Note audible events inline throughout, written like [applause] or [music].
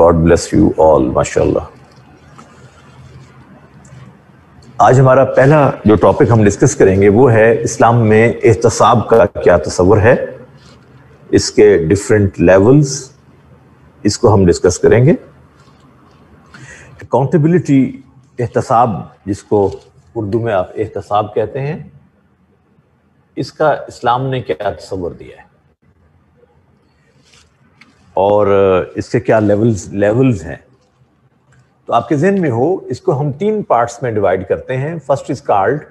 God bless you all माशाल्लाह आज हमारा पहला जो टॉपिक हम डिस्कस करेंगे वो है इस्लाम में एहतसाब का क्या तस्वर है इसके डिफरेंट लेवल्स इसको हम डिस्कस करेंगे अकाउंटेबिलिटी एहतसाब जिसको उर्दू में आप एहतसाब कहते हैं इसका इस्लाम ने क्या तस्वर दिया है और इसके क्या लेवल्स लेवल्स हैं तो आपके जहन में हो इसको हम तीन पार्ट्स में डिवाइड करते हैं first is called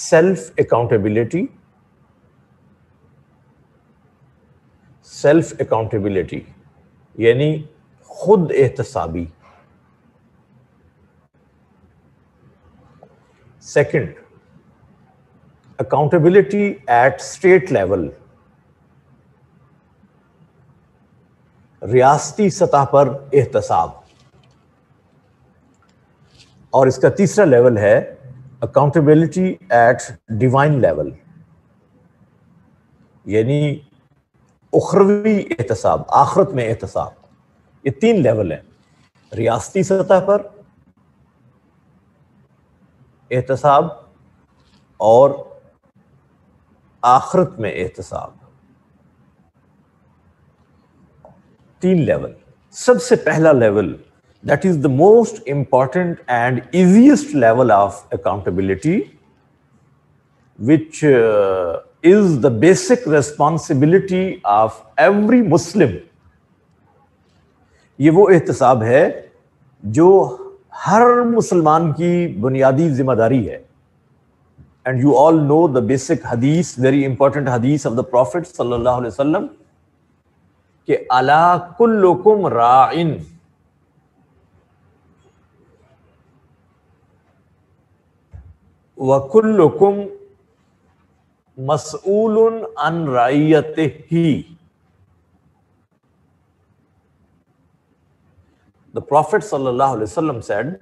self accountability self accountability यानी खुद एहतसाबी second accountability at state level रियासती सतह पर एहतसाब और इसका तीसरा लेवल है अकाउंटेबिलिटी एट डिवाइन लेवल यानी उखरवी एहतसाब आखरत में एहतसाब ये तीन लेवल हैं रियासती सतह पर एहतसाब और आखरत में एहतसाब तीन लेवल सबसे पहला level that is the most important and easiest level of accountability which is the basic responsibility of every Muslim ये वो एहतसाब है जो हर मुसलमान की बुनियादी जिम्मेदारी है and you all know the basic hadith very important hadith of the prophet सल्लल्लाहु अलैहि वसल्लम कि अला कुल्लुकुम राइन वकुल्लुकुम मसूल अन रायत he the prophet ﷺ said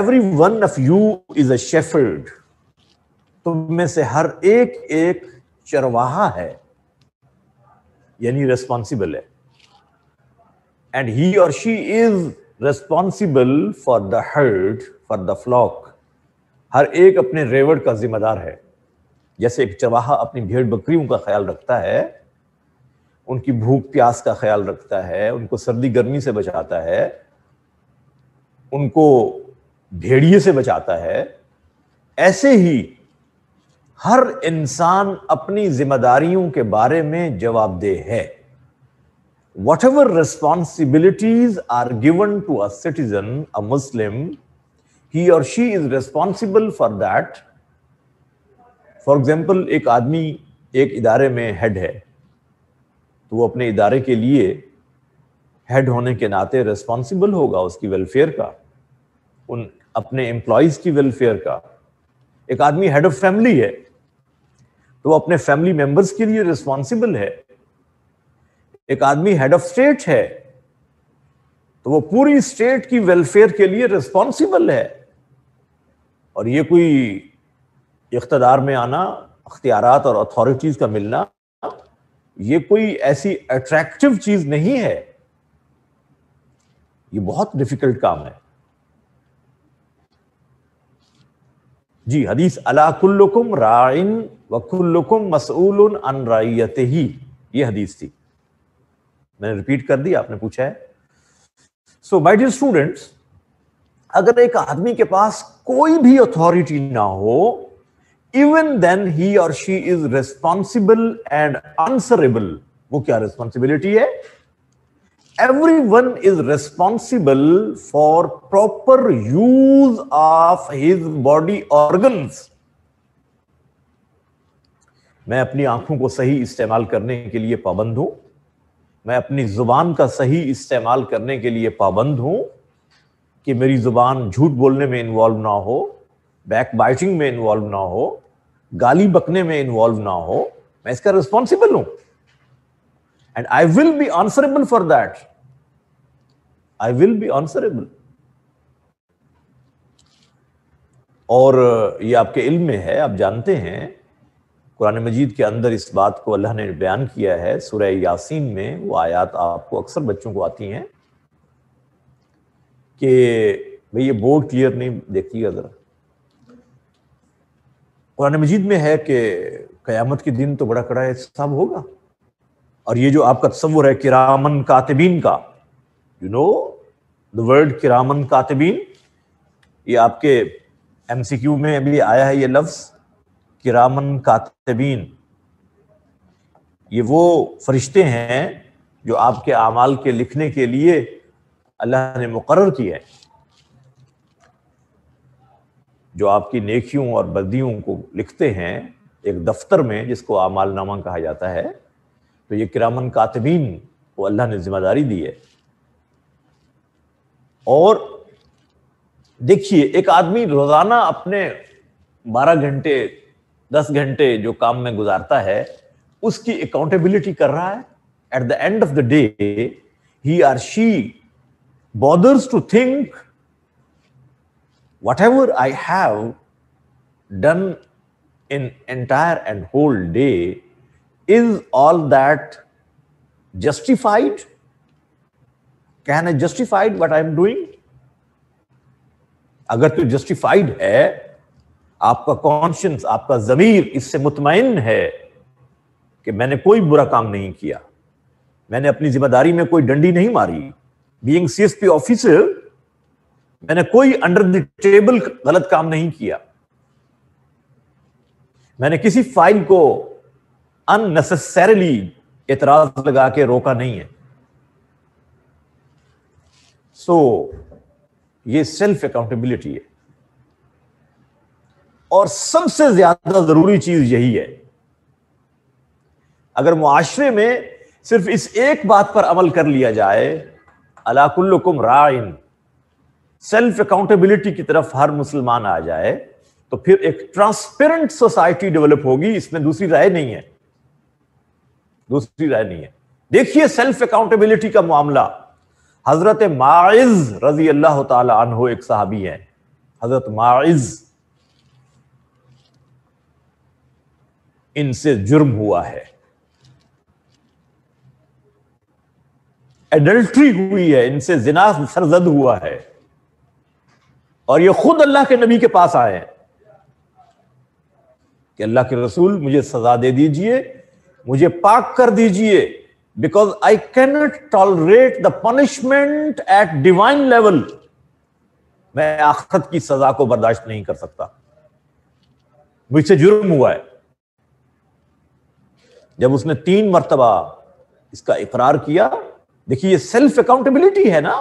every one of you is a shepherd तुम में से हर एक एक चरवाहा है यानी रेस्पॉन्सिबल है एंड ही और she is responsible for the herd for the flock हर एक अपने रेवड़ का जिम्मेदार है जैसे एक चवाहा अपनी भेड़ बकरियों का ख्याल रखता है उनकी भूख प्यास का ख्याल रखता है उनको सर्दी गर्मी से बचाता है उनको भेड़िए से बचाता है ऐसे ही हर इंसान अपनी जिम्मेदारियों के बारे में जवाबदेह है whatever responsibilities are given to a citizen a Muslim he और she is responsible for that for example एक आदमी एक इदारे में हेड है तो वो अपने इदारे के लिए हेड होने के नाते रिस्पॉन्सिबल होगा उसकी वेलफेयर का उन अपने एम्प्लॉयज की वेलफेयर का एक आदमी हेड ऑफ फैमिली है तो वो अपने फैमिली मेंबर्स के लिए रिस्पॉन्सिबल है एक आदमी हेड ऑफ स्टेट है तो वो पूरी स्टेट की वेलफेयर के लिए रिस्पॉन्सिबल है और ये कोई इकतदार में आना अख्तियारत और अथॉरिटीज का मिलना ये कोई ऐसी अट्रैक्टिव चीज नहीं है ये बहुत डिफिकल्ट काम है जी हदीस अलाकुल्लुकुम राइन वकुल्लुकुम मसूल अन ही ये हदीस थी मैंने रिपीट कर दी आपने पूछा है सो माय डियर स्टूडेंट्स अगर एक आदमी के पास कोई भी अथॉरिटी ना हो इवन देन ही और she is responsible and answerable वो क्या रिस्पॉन्सिबिलिटी है everyone is responsible for proper use of his body organs मैं अपनी आंखों को सही इस्तेमाल करने के लिए पाबंद हूं मैं अपनी जुबान का सही इस्तेमाल करने के लिए पाबंद हूं कि मेरी जुबान झूठ बोलने में इन्वॉल्व ना हो बैक बाइटिंग में इन्वॉल्व ना हो गाली बकने में इन्वॉल्व ना हो मैं इसका रिस्पॉन्सिबल हूं and I will be answerable for that I will be answerable और ये आपके इल्म में है आप जानते हैं कुरान मजीद के अंदर इस बात को अल्लाह ने बयान किया है सुरह यासीन में वो आयात आपको अक्सर बच्चों को आती हैं कि भाई ये बोर्ड क्लियर नहीं देखती ज़रा कुरान मजीद में है कि क़यामत के दिन तो बड़ा कड़ा हिसाब होगा और ये जो आपका तस्वुर है किरामन कातबीन का यू नो द वर्ड किरामन कातबीन ये आपके एमसीक्यू में अभी आया है ये लफ्ज किरामन कातबीन ये वो फरिश्ते हैं जो आपके अमाल के लिखने के लिए अल्लाह ने मुकर किया है जो आपकी नेकियों और बदियों को लिखते हैं एक दफ्तर में जिसको नामा कहा जाता है तो ये किरामन कातबीन को अल्लाह ने जिम्मेदारी दी है और देखिए एक आदमी रोजाना अपने 12 घंटे 10 घंटे जो काम में गुजारता है उसकी अकाउंटेबिलिटी कर रहा है at the end of the day he or she bothers to think whatever I have done in entire and whole day is all that justified can I justified what I am doing अगर तो justified है आपका conscience आपका जमीर इससे मुतमिन है कि मैंने कोई बुरा काम नहीं किया मैंने अपनी जिम्मेदारी में कोई डंडी नहीं मारी सी एस पी ऑफिसर मैंने कोई अंडर द टेबल गलत काम नहीं किया मैंने किसी फाइल को अननेसेसरली एतराज लगा के रोका नहीं है सो so, ये सेल्फ अकाउंटेबिलिटी है और सबसे ज्यादा जरूरी चीज यही है अगर मुआशरे में सिर्फ इस एक बात पर अमल कर लिया जाए अलाकुल्लकुम राइन सेल्फ अकाउंटेबिलिटी की तरफ हर मुसलमान आ जाए तो फिर एक ट्रांसपेरेंट सोसाइटी डेवलप होगी इसमें दूसरी राय नहीं है दूसरी राय नहीं है देखिए सेल्फ अकाउंटेबिलिटी का मामला हजरत माइज रजी अल्लाह तहो एक साहबी हैं हजरत माइज इनसे जुर्म हुआ है एडल्ट्री हुई है इनसे जिना सरजद हुआ है और ये खुद अल्लाह के नबी के पास आए कि अल्लाह के रसूल मुझे सजा दे दीजिए मुझे पाक कर दीजिए because I cannot tolerate the punishment at divine level. मैं आखत की सजा को बर्दाश्त नहीं कर सकता मुझसे जुर्म हुआ है जब उसने तीन मरतबा इसका इकरार किया देखिए ये सेल्फ अकाउंटेबिलिटी है ना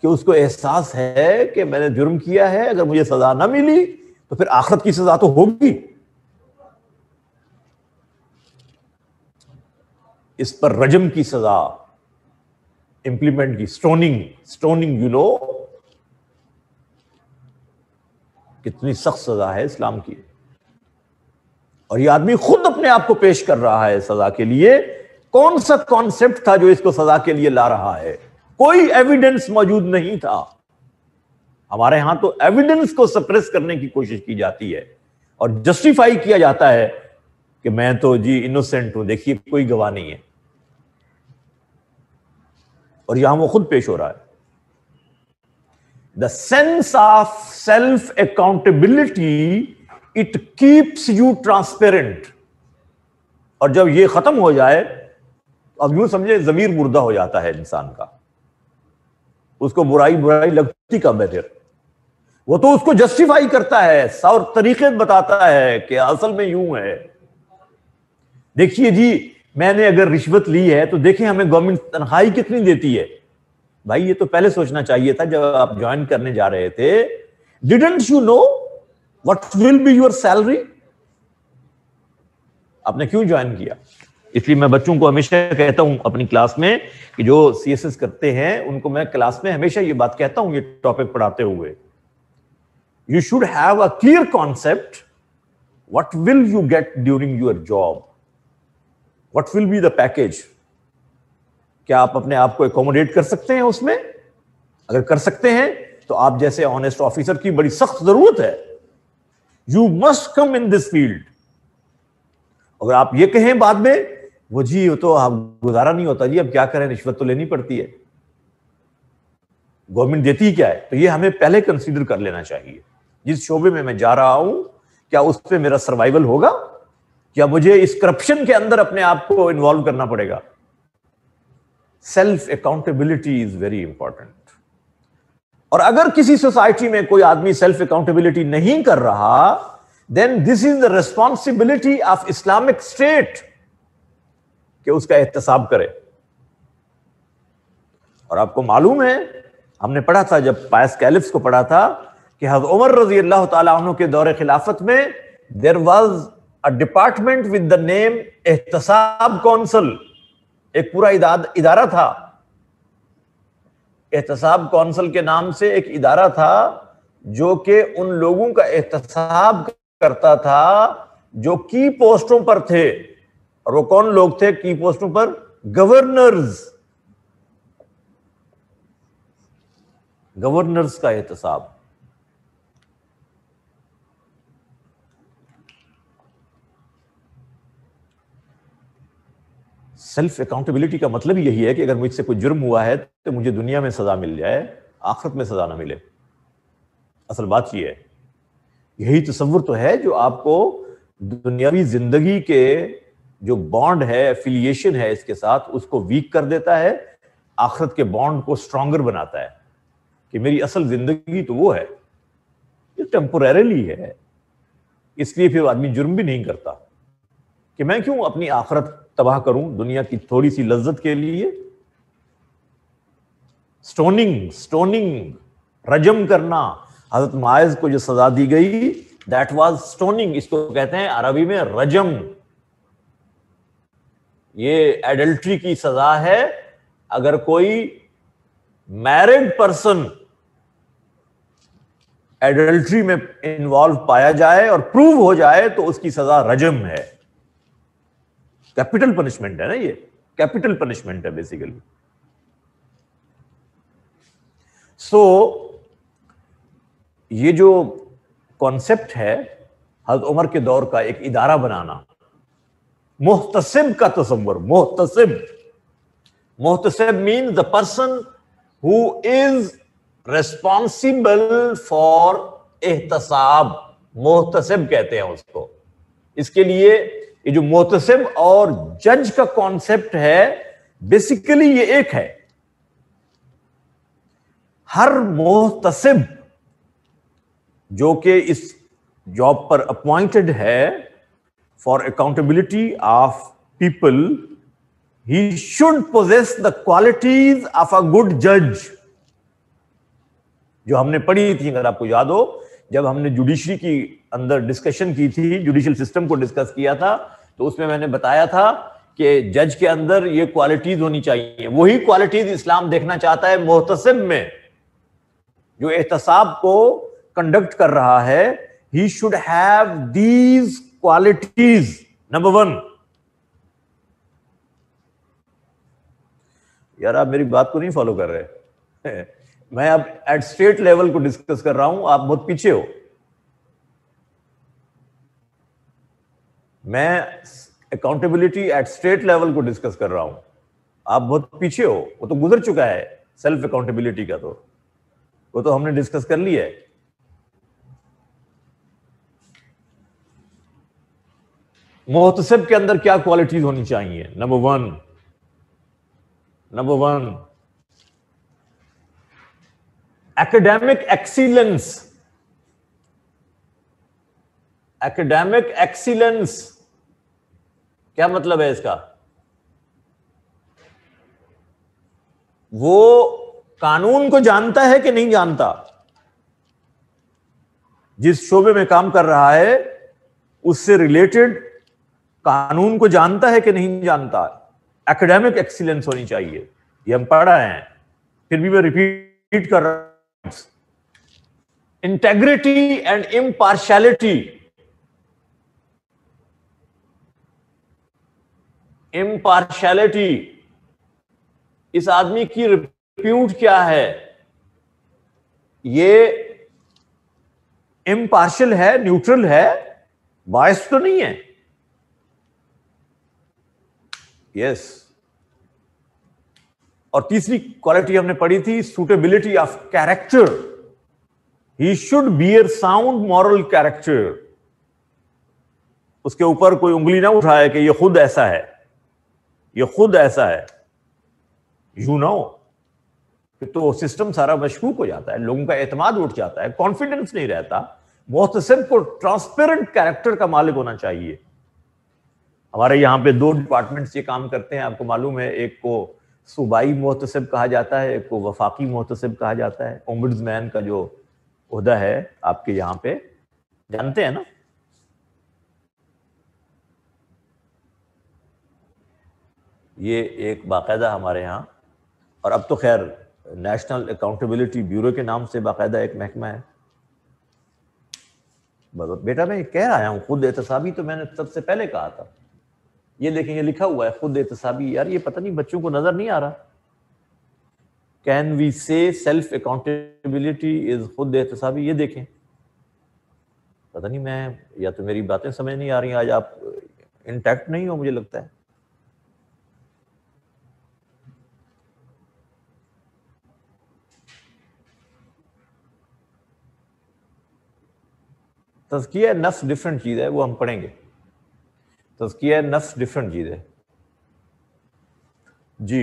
कि उसको एहसास है कि मैंने जुर्म किया है अगर मुझे सजा ना मिली तो फिर आखरत की सजा तो होगी इस पर रजम की सजा इंप्लीमेंट की स्टोनिंग स्टोनिंग यू नो कितनी सख्त सजा है इस्लाम की और ये आदमी खुद अपने आप को पेश कर रहा है सजा के लिए कौन सा कॉन्सेप्ट था जो इसको सजा के लिए ला रहा है कोई एविडेंस मौजूद नहीं था हमारे यहां तो एविडेंस को सप्रेस करने की कोशिश की जाती है और जस्टिफाई किया जाता है कि मैं तो जी इनोसेंट हूं देखिए कोई गवाह नहीं है और यहां वो खुद पेश हो रहा है the sense of self accountability it keeps you transparent और जब ये खत्म हो जाए तो अब यूं समझे जमीर मुर्दा हो जाता है इंसान का उसको बुराई बुराई लगती का है फिर वो तो उसको जस्टिफाई करता है सौर तरीके बताता है कि असल में यूं है देखिए जी मैंने अगर रिश्वत ली है तो देखें हमें गवर्नमेंट तनख्वाही कितनी देती है भाई ये तो पहले सोचना चाहिए था जब आप ज्वाइन करने जा रहे थे didn't you know what will be your salary आपने क्यों ज्वाइन किया इसलिए मैं बच्चों को हमेशा कहता हूं अपनी क्लास में कि जो एस करते हैं उनको मैं क्लास में हमेशा ये बात कहता हूं ये टॉपिक पढ़ाते हुए you should have a clear concept what will you get during your job what will be the package क्या आप अपने आप को एकोमोडेट कर सकते हैं उसमें अगर कर सकते हैं तो आप जैसे ऑनेस्ट ऑफिसर की बड़ी सख्त जरूरत है you must come in this field अगर आप ये कहें बाद में वो जी वो तो आप गुजारा नहीं होता जी अब क्या करें रिश्वत तो लेनी पड़ती है गवर्नमेंट देती ही क्या है तो ये हमें पहले कंसीडर कर लेना चाहिए जिस शोबे में मैं जा रहा हूं क्या उस पर मेरा सर्वाइवल होगा या मुझे इस करप्शन के अंदर अपने आप को इन्वॉल्व करना पड़ेगा self accountability is very important और अगर किसी सोसाइटी में कोई आदमी सेल्फ अकाउंटेबिलिटी नहीं कर रहा then this is the responsibility of Islamic state कि उसका एहतसाब करे और आपको मालूम है हमने पढ़ा था जब पायस कैलिफ्स को पढ़ा था कि हज उमर रजी अल्लाह तु के दौरे खिलाफत में there was a department with the name एहतसाब कौंसल एक पूरा इदारा था एहतसाब कौंसल के नाम से एक इदारा था जो कि उन लोगों का एहतसाब करता था जो की पोस्टों पर थे और वो कौन लोग थे की पोस्टों पर गवर्नर्स गवर्नर्स का एहतसाब सेल्फ अकाउंटेबिलिटी का मतलब यही है कि अगर मुझसे कोई जुर्म हुआ है तो मुझे दुनिया में सजा मिल जाए आखिरत में सजा ना मिले असल बात यह है यही तस्वुर तो है जो आपको दुनियावी जिंदगी के जो बॉन्ड है एफिलिएशन है इसके साथ उसको वीक कर देता है आखरत के बॉन्ड को स्ट्रांगर बनाता है कि मेरी असल जिंदगी तो वो है ये टेम्पोरेली है इसलिए फिर आदमी जुर्म भी नहीं करता कि मैं क्यों अपनी आखरत तबाह करूं दुनिया की थोड़ी सी लज्जत के लिए स्टोनिंग स्टोनिंग रजम करना हजरत मायज को जो सजा दी गई दैट वाज स्टोनिंग इसको कहते हैं अरबी में रजम ये एडल्ट्री की सजा है अगर कोई मैरिड पर्सन एडल्ट्री में इन्वॉल्व पाया जाए और प्रूव हो जाए तो उसकी सजा रजम है कैपिटल पनिशमेंट है ना ये कैपिटल पनिशमेंट है बेसिकली सो so, ये जो कॉन्सेप्ट है हजरत उमर के दौर का एक इदारा बनाना मोहतसिब का तस्वर मोहतसिब मोहतसिब mean the person who is responsible for एहतसाब मोहतसिब कहते हैं उसको इसके लिए ये जो मोहतसिब और जज का कॉन्सेप्ट है बेसिकली ये एक है हर मोहतसिब जो कि इस जॉब पर अपॉइंटेड है for accountability of people he should possess the qualities of a good जज जो हमने पढ़ी थी अगर आपको याद हो जब हमने जुडिशरी की अंदर डिस्कशन की थी जुडिशियल सिस्टम को डिस्कस किया था तो उसमें मैंने बताया था कि जज के अंदर ये क्वालिटीज होनी चाहिए वही क्वालिटीज इस्लाम देखना चाहता है मोहतसम में जो एहतसाब को कंडक्ट कर रहा है he should have these qualities number one यार आप मेरी बात को नहीं फॉलो कर रहे [laughs] मैं अब एट स्टेट लेवल को डिस्कस कर रहा हूं आप बहुत पीछे हो मैं अकाउंटेबिलिटी एट स्टेट लेवल को डिस्कस कर रहा हूं आप बहुत पीछे हो वो तो गुजर चुका है सेल्फ अकाउंटेबिलिटी का तो वो तो हमने डिस्कस कर लिया है मोहतसब के अंदर क्या क्वालिटीज होनी चाहिए number one number one academic excellence academic excellence क्या मतलब है इसका वो कानून को जानता है कि नहीं जानता जिस शोबे में काम कर रहा है उससे रिलेटेड कानून को जानता है कि नहीं जानता एकेडमिक एक्सीलेंस होनी चाहिए ये हम पढ़ रहे हैं फिर भी मैं रिपीट कर रहा हूं इंटेग्रिटी एंड इम्पार्शलिटी इम्पार्शलिटी इस आदमी की रिप्यूट क्या है ये इम्पार्शल है न्यूट्रल है बायस तो नहीं है यस और तीसरी क्वालिटी हमने पढ़ी थी suitability of character he should bear sound moral character उसके ऊपर कोई उंगली ना उठाए कि ये खुद ऐसा है ये खुद ऐसा है यू नो तो सिस्टम सारा मशकूक हो जाता है लोगों का एतमाद उठ जाता है कॉन्फिडेंस नहीं रहता मोहतसम को ट्रांसपेरेंट कैरेक्टर का मालिक होना चाहिए हमारे यहाँ पे दो डिपार्टमेंट्स ये काम करते हैं आपको मालूम है एक को सूबाई मोहतसब कहा जाता है एक को वफाकी मोहतसब कहा जाता है ओम्बड्समैन का जो उहदा है आपके यहाँ पे जानते हैं ना ये एक बाकायदा हमारे यहाँ और अब तो खैर नेशनल अकाउंटेबिलिटी ब्यूरो के नाम से बाकायदा एक महकमा है मतलब, बेटा मैं कह रहा हूँ खुद एहतसाबी तो मैंने सबसे पहले कहा था ये देखें ये लिखा हुआ है खुद एहतसाबी यार ये पता नहीं बच्चों को नजर नहीं आ रहा can we say self accountability is खुद एहतसाबी ये देखें पता नहीं मैं या तो मेरी बातें समझ नहीं आ रही आज आप इंटैक्ट नहीं हो मुझे लगता है तजकिया नफ्स डिफरेंट चीज़ है वो हम पढ़ेंगे तजकिया नफ्स डिफरेंट चीज़ है जी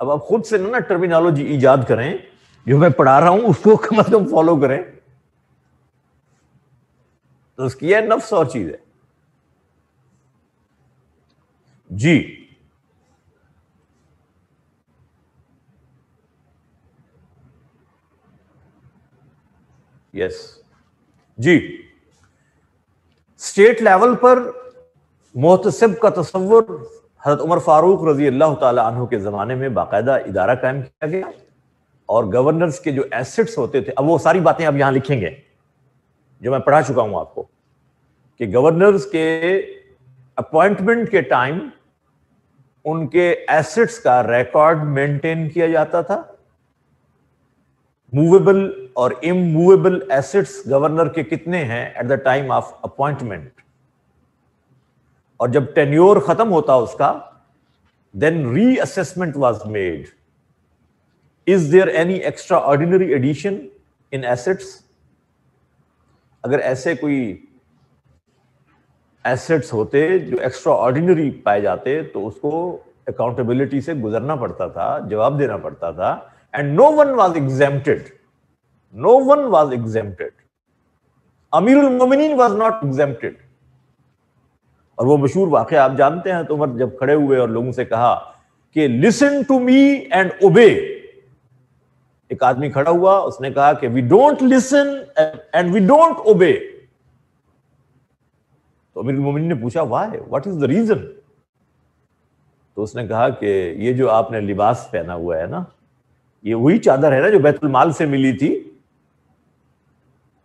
अब आप खुद से ना टर्मिनोलॉजी ईजाद करें जो मैं पढ़ा रहा हूं उसको [laughs] कम अज कम फॉलो करें तस्किया नफ्स और चीज़ है जी यस yes. जी स्टेट लेवल पर मोहतसब का तस्वर हजरत उमर फारूक रजी अल्लाह तु के ज़माने में बाकायदा इदारा कायम किया गया और गवर्नर्स के जो एसेट्स होते थे अब वो सारी बातें आप यहाँ लिखेंगे जो मैं पढ़ा चुका हूँ आपको कि गवर्नर्स के अपॉइंटमेंट के टाइम उनके एसेट्स का रिकॉर्ड मेंटेन किया जाता था मूवेबल और इमूवेबल एसेट्स गवर्नर के कितने हैं at the time of appointment और जब टेन्योर खत्म होता उसका then reassessment was made is there any extraordinary addition in assets अगर ऐसे कोई एसेट्स होते जो एक्स्ट्रा ऑर्डिनरी पाए जाते तो उसको अकाउंटेबिलिटी से गुजरना पड़ता था जवाब देना पड़ता था and no one was exempted. No one was exempted. अमीरुल मोमिनीन वॉज नॉट एग्जेम्प्टेड और वो मशहूर वाक़ आप जानते हैं तो उमर जब खड़े हुए और लोगों से कहा कि लिसन टू मी एंड ओबे एक आदमी खड़ा हुआ उसने कहा कि we don't listen and we don't obey तो अमीर मोमिन ने पूछा why what is the reason तो उसने कहा कि ये जो आपने लिबास पहना हुआ है ना ये वही चादर है ना जो बैतुल माल से मिली थी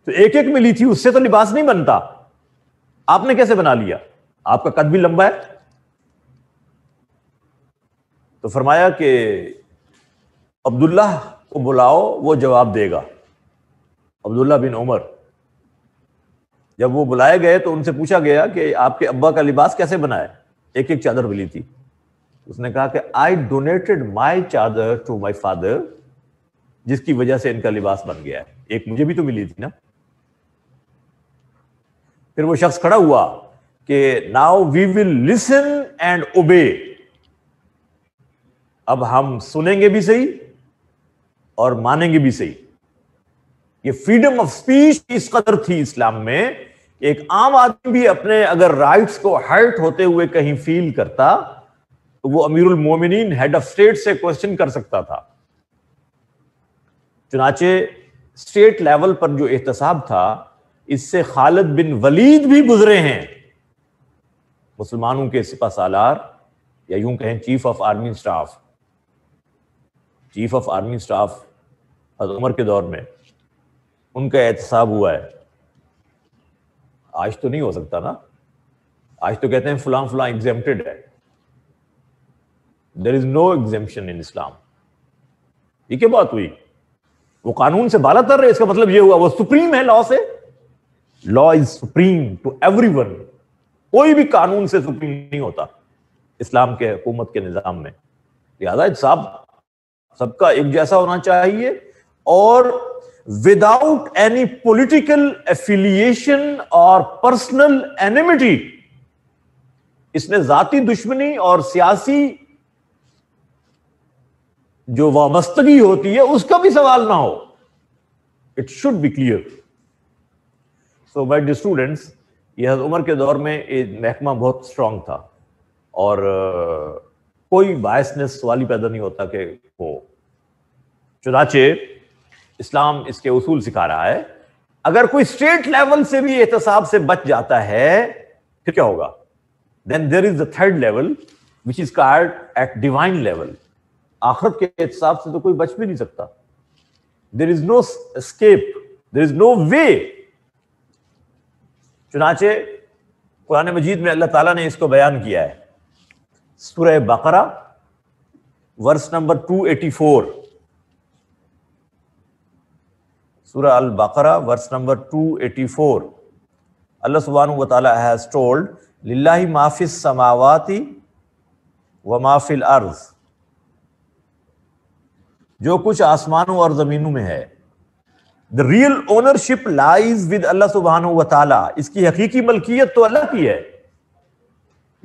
तो एक एक मिली थी उससे तो लिबास नहीं बनता आपने कैसे बना लिया आपका कद भी लंबा है तो फरमाया कि अब्दुल्ला को बुलाओ वो जवाब देगा अब्दुल्ला बिन उमर जब वो बुलाए गए तो उनसे पूछा गया कि आपके अब्बा का लिबास कैसे बनाए एक एक चादर मिली थी उसने कहा कि आई डोनेटेड माई चादर टू माई फादर जिसकी वजह से इनका लिबास बन गया है एक मुझे भी तो मिली थी ना फिर वो शख्स खड़ा हुआ कि now we will listen and obey अब हम सुनेंगे भी सही और मानेंगे भी सही ये फ्रीडम ऑफ स्पीच इस कदर थी इस्लाम में एक आम आदमी भी अपने अगर राइट्स को हर्ट होते हुए कहीं फील करता वो अमीरुल मोमिनीन हेड ऑफ स्टेट से क्वेश्चन कर सकता था चुनाचे स्टेट लेवल पर जो एहतसाब था इससे खालिद बिन वलीद भी गुजरे हैं मुसलमानों के सिपा सालार या यूं कहें chief of army staff chief of army staff Umar के दौर में उनका एहतसाब हुआ है आज तो नहीं हो सकता ना आज तो कहते हैं फुलां फुलां एग्जेम्प्टेड है देर इज नो एग्जेपन इन इस्लाम ये क्या बात हुई वो कानून से बाला तर रहे इसका मतलब ये हुआ वो सुप्रीम है लॉ से law is supreme to every कोई भी कानून से सुप्रीम नहीं होता इस्लाम के हुकूमत के निज़ाम में लिहाजा साहब सबका एक जैसा होना चाहिए और विदाउट एनी पोलिटिकल एफिलिएशन और पर्सनल एनिमिटी इसने जाति दुश्मनी और सियासी जो वाबस्तगी होती है उसका भी सवाल ना हो it should be clear so my dear students यह उमर के दौर में महकमा बहुत स्ट्रांग था और कोई बायसनेस वाली पैदा नहीं होता कि हो चुनाचे इस्लाम इसके उसूल सिखा रहा है अगर कोई स्टेट लेवल से भी एहतसाब से बच जाता है फिर क्या होगा then there is the third level which is called at divine level आखरत के हिसाब से तो कोई बच भी नहीं सकता there is no escape there is no way चुनाचे कुरान मजीद में अल्लाह ताला ने इसको बयान किया है सुरह बकरा वर्स नंबर 284 सूरह अल बकरा वर्स नंबर 284 अल्लाह सुबहान व तआला हैज टोल्ड लिल्लाहि माफिस समावाती व माफिल अर्ज़ जो कुछ आसमानों और जमीनों में है the real ownership lies with Allah सुबहान वाली इसकी हकीकी मलकियत तो अल्लाह की है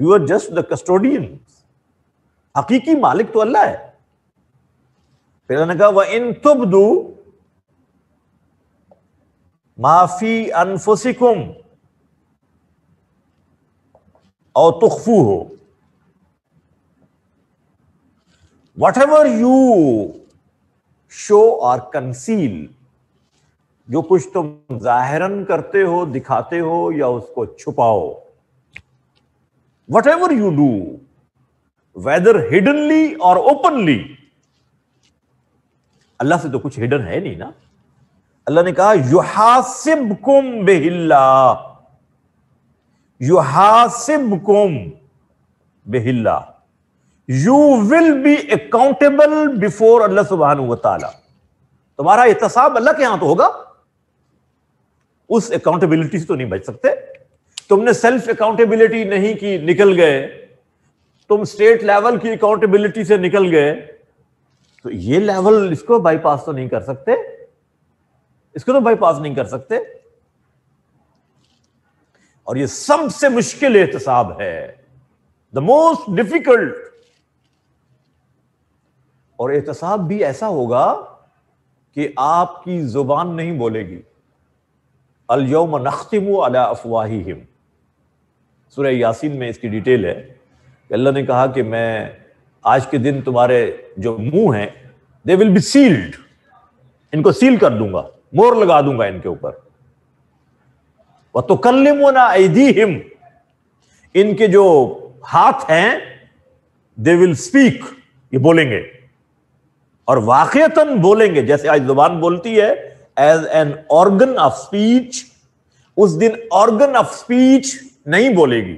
you are just the custodian हकीकी मालिक तो अल्लाह है फिर उन्होंने कहा वह इन तुब दू माफी अनफुसिकुम और तुखफू हो वट एवर यू शो और कंसील जो कुछ तुम जाहिरन करते हो दिखाते हो या उसको छुपाओ whatever you do whether hiddenly और ओपनली अल्लाह से तो कुछ हिडन है नहीं ना अल्लाह ने कहा युहासिब कुम बेहिल्ला युहासिब कुम बेहिल्ला you will be accountable before Allah सुबहान तला तुम्हारा एहतसाब अल्लाह के यहां तो होगा उस अकाउंटेबिलिटी से तो नहीं बच सकते तुमने सेल्फ अकाउंटेबिलिटी नहीं की निकल गए तुम स्टेट लेवल की अकाउंटेबिलिटी से निकल गए तो ये लेवल इसको बाईपास तो नहीं कर सकते इसको तो बाईपास नहीं कर सकते और ये सबसे मुश्किल एहतसाब है द मोस्ट डिफिकल्ट और एहतसाब भी ऐसा होगा कि आपकी जुबान नहीं बोलेगी अलयोम नख्तिम अला अफवाहिम सुरह यासीन में इसकी डिटेल है अल्लाह ने कहा कि मैं आज के दिन तुम्हारे जो मुंह हैं दे विल बी सील्ड इनको सील कर दूंगा मोर लगा दूंगा इनके ऊपर वह तो कल्लिमोना हिम इनके जो हाथ हैं दे विल स्पीक ये बोलेंगे और वाकयतन बोलेंगे जैसे आज जुबान बोलती है as an organ of speech उस दिन ऑर्गन ऑफ स्पीच नहीं बोलेगी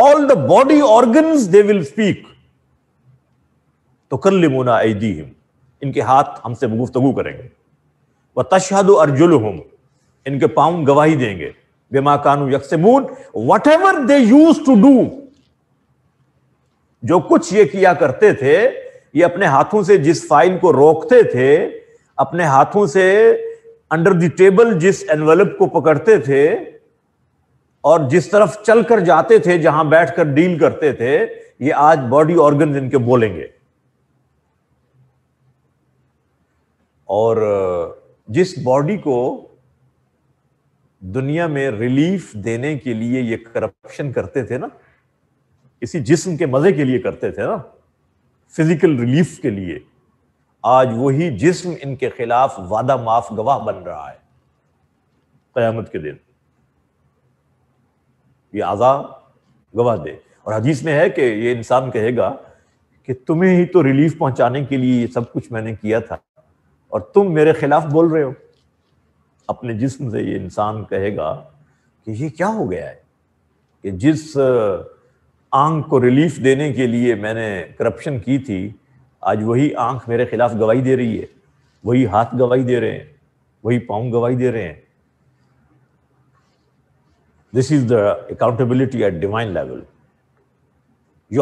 all the body organ they will speak तो कर लिमोना इनके हाथ हमसे गुफ्तगु करेंगे व तशहद अर्जुल इनके पाउंड गवाही देंगे बेमा कानू यून whatever they used to do जो कुछ ये किया करते थे ये अपने हाथों से जिस फाइल को रोकते थे अपने हाथों से अंडर द टेबल जिस एनवेलप को पकड़ते थे और जिस तरफ चल कर जाते थे जहां बैठकर डील करते थे ये आज बॉडी ऑर्गन इनके बोलेंगे और जिस बॉडी को दुनिया में रिलीफ देने के लिए ये करप्शन करते थे ना इसी जिस्म के मजे के लिए करते थे ना फिजिकल रिलीफ के लिए आज वही जिस्म इनके खिलाफ वादा माफ गवाह बन रहा है कयामत के दिन ये आजा गवाह दे और हदीस में है कि ये इंसान कहेगा कि तुम्हें ही तो रिलीफ पहुंचाने के लिए ये सब कुछ मैंने किया था और तुम मेरे खिलाफ बोल रहे हो अपने जिस्म से ये इंसान कहेगा कि ये क्या हो गया है कि जिस आंख को रिलीफ देने के लिए मैंने करप्शन की थी आज वही आंख मेरे खिलाफ गवाही दे रही है वही हाथ गवाही दे रहे हैं वही पाँव गवाही दे रहे हैं this is the accountability at divine level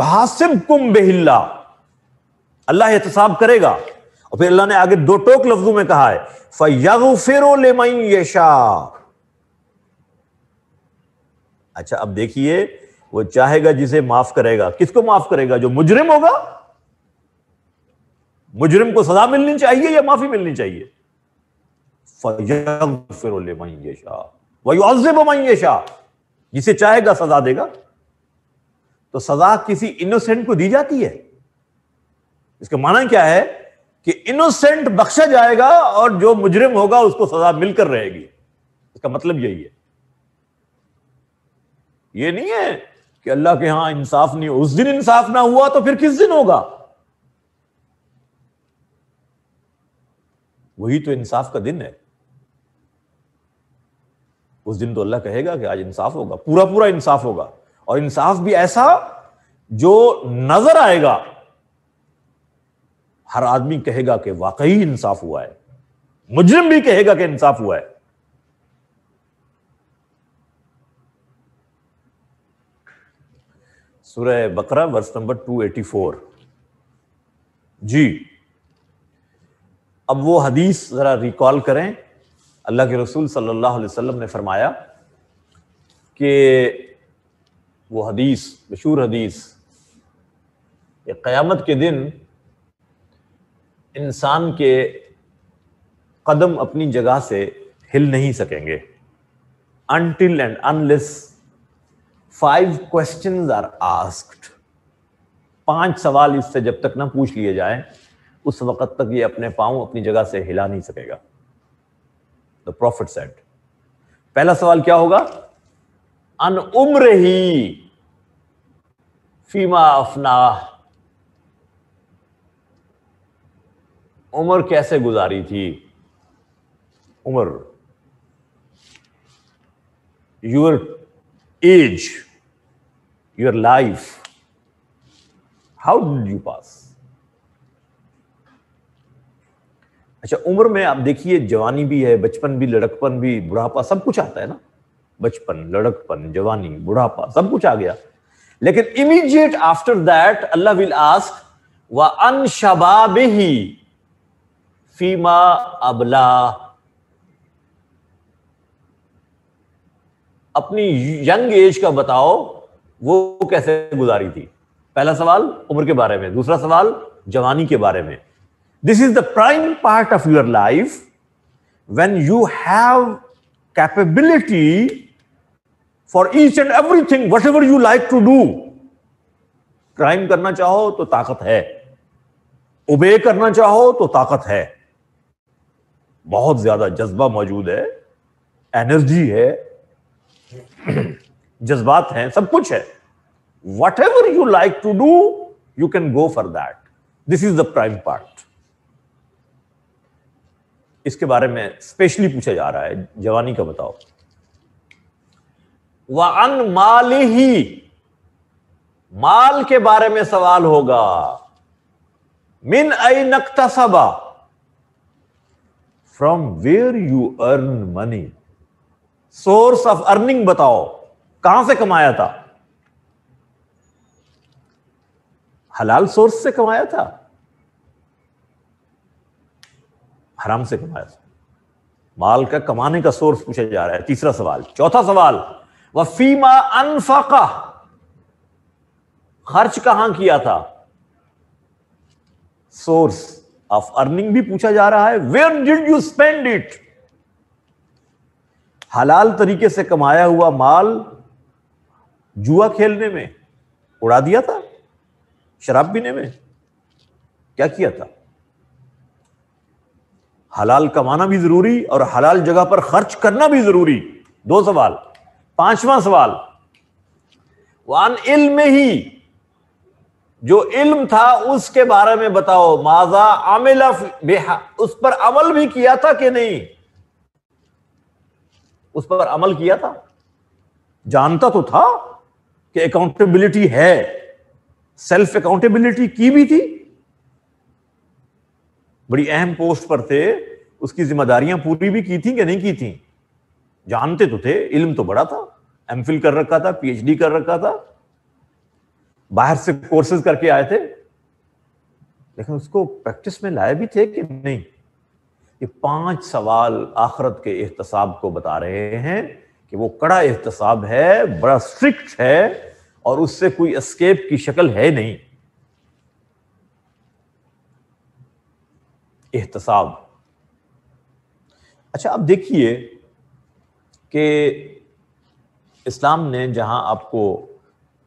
हासिम कुम बेहिल्ला अल्लाह एहतसाब करेगा और फिर अल्लाह ने आगे दो टोक लफ्जों में कहा है फैगो फेरो यशा अच्छा अब देखिए वो चाहेगा जिसे माफ करेगा किसको माफ करेगा जो मुजरिम होगा मुजरिम को सजा मिलनी चाहिए या माफी मिलनी चाहिए शाह जिसे चाहेगा सजा देगा तो सजा किसी इनोसेंट को दी जाती है इसका माना क्या है कि इनोसेंट बख्शा जाएगा और जो मुजरिम होगा उसको सजा मिलकर रहेगी इसका मतलब यही है ये नहीं है कि अल्लाह के यहां इंसाफ नहीं उस दिन इंसाफ ना हुआ तो फिर किस दिन होगा वही तो इंसाफ का दिन है उस दिन तो अल्लाह कहेगा कि आज इंसाफ होगा पूरा पूरा इंसाफ होगा और इंसाफ भी ऐसा जो नजर आएगा हर आदमी कहेगा कि वाकई इंसाफ हुआ है मुजरिम भी कहेगा कि इंसाफ हुआ है सूरह बकरा वर्ष नंबर 284 जी अब वो हदीस ज़रा रिकॉल करें अल्लाह के रसूल सल्लल्लाहु अलैहि वसल्लम ने फरमाया कि वो हदीस मशहूर हदीस ये क़यामत के दिन इंसान के कदम अपनी जगह से हिल नहीं सकेंगे until and unless five question are asked पांच सवाल इससे जब तक ना पूछ लिए जाए उस वक्त तक ये अपने पांव अपनी जगह से हिला नहीं सकेगा द प्रॉफिट सेट पहला सवाल क्या होगा अन उम्र ही फीमा अफना उम्र कैसे गुजारी थी उम्र your age your life. How did you pass? अच्छा उम्र में आप देखिए जवानी भी है बचपन भी लड़कपन भी बुढ़ापा सब कुछ आता है ना बचपन लड़कपन जवानी बुढ़ापा सब कुछ आ गया लेकिन immediate after that Allah will ask व अन शबाब ही फीमा अबला अपनी यंग एज का बताओ वो कैसे गुजारी थी पहला सवाल उम्र के बारे में दूसरा सवाल जवानी के बारे में this is the prime part of your life when you have capability for each and every thing whatever you like to do crime करना चाहो तो ताकत है उबे करना चाहो तो ताकत है बहुत ज्यादा जज्बा मौजूद है एनर्जी है जज्बात हैं सब कुछ है whatever you like to do you can go for that this is the prime part इसके बारे में स्पेशली पूछा जा रहा है जवानी का बताओ वह अन माल ही माल के बारे में सवाल होगा मिन आई नक्ता सबा from where you earn money source of earning बताओ कहां से कमाया था हलाल सोर्स से कमाया था हराम से कमाया था माल का कमाने का सोर्स पूछा जा रहा है तीसरा सवाल चौथा सवाल वह फीमा अनफाका खर्च कहां किया था सोर्स ऑफ अर्निंग भी पूछा जा रहा है where did you spend it हलाल तरीके से कमाया हुआ माल जुआ खेलने में उड़ा दिया था शराब पीने में क्या किया था हलाल कमाना भी जरूरी और हलाल जगह पर खर्च करना भी जरूरी दो सवाल पांचवा सवाल वान इल्म में ही जो इल्म था उसके बारे में बताओ माजा आमिल उस पर अमल भी किया था कि नहीं उस पर अमल किया था जानता तो था कि अकाउंटेबिलिटी है सेल्फ अकाउंटेबिलिटी की भी थी बड़ी अहम पोस्ट पर थे उसकी जिम्मेदारियां पूरी भी की थी कि नहीं की थी जानते तो थे इल्म तो बड़ा था एम कर रखा था पीएचडी कर रखा था बाहर से कोर्सेज करके आए थे लेकिन उसको प्रैक्टिस में लाए भी थे कि नहीं ये पांच सवाल आखरत के एहतसाब को बता रहे हैं कि वो कड़ा एहतसाब है बड़ा स्ट्रिक्ट है और उससे कोई एस्केप की शक्ल है नहीं एहतसाब अच्छा आप देखिए कि इस्लाम ने जहां आपको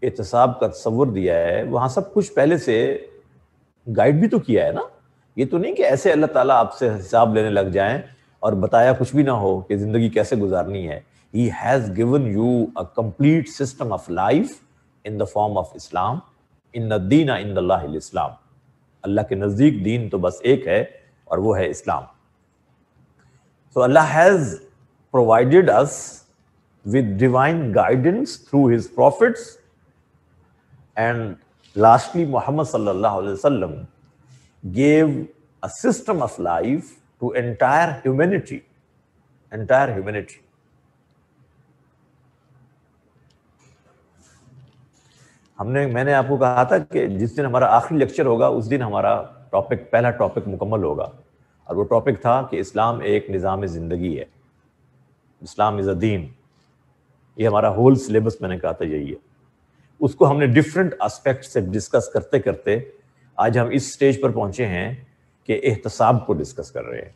एहतसाब का तस्वुर दिया है वहां सब कुछ पहले से गाइड भी तो किया है ना ये तो नहीं कि ऐसे अल्लाह ताला आपसे हिसाब लेने लग जाएं और बताया कुछ भी ना हो कि ज़िंदगी कैसे गुजारनी है he has given you a complete system of life in the form of islam in the indallahi islam allah ke nazdeek deen to bas ek hai aur wo islam so allah has provided us with divine guidance through his prophets and lastly muhammad sallallahu alaihi wasallam gave a system of life to entire humanity entire humanity हमने मैंने आपको कहा था कि जिस दिन हमारा आखिरी लेक्चर होगा उस दिन हमारा टॉपिक पहला टॉपिक मुकम्मल होगा और वो टॉपिक था कि इस्लाम एक निज़ाम ज़िंदगी है इस्लाम इज़ अ दीन ये हमारा होल सिलेबस मैंने कहा था यही है उसको हमने डिफरेंट आस्पेक्ट से डिस्कस करते करते आज हम इस स्टेज पर पहुंचे हैं कि एहतसाब को डिस्कस कर रहे हैं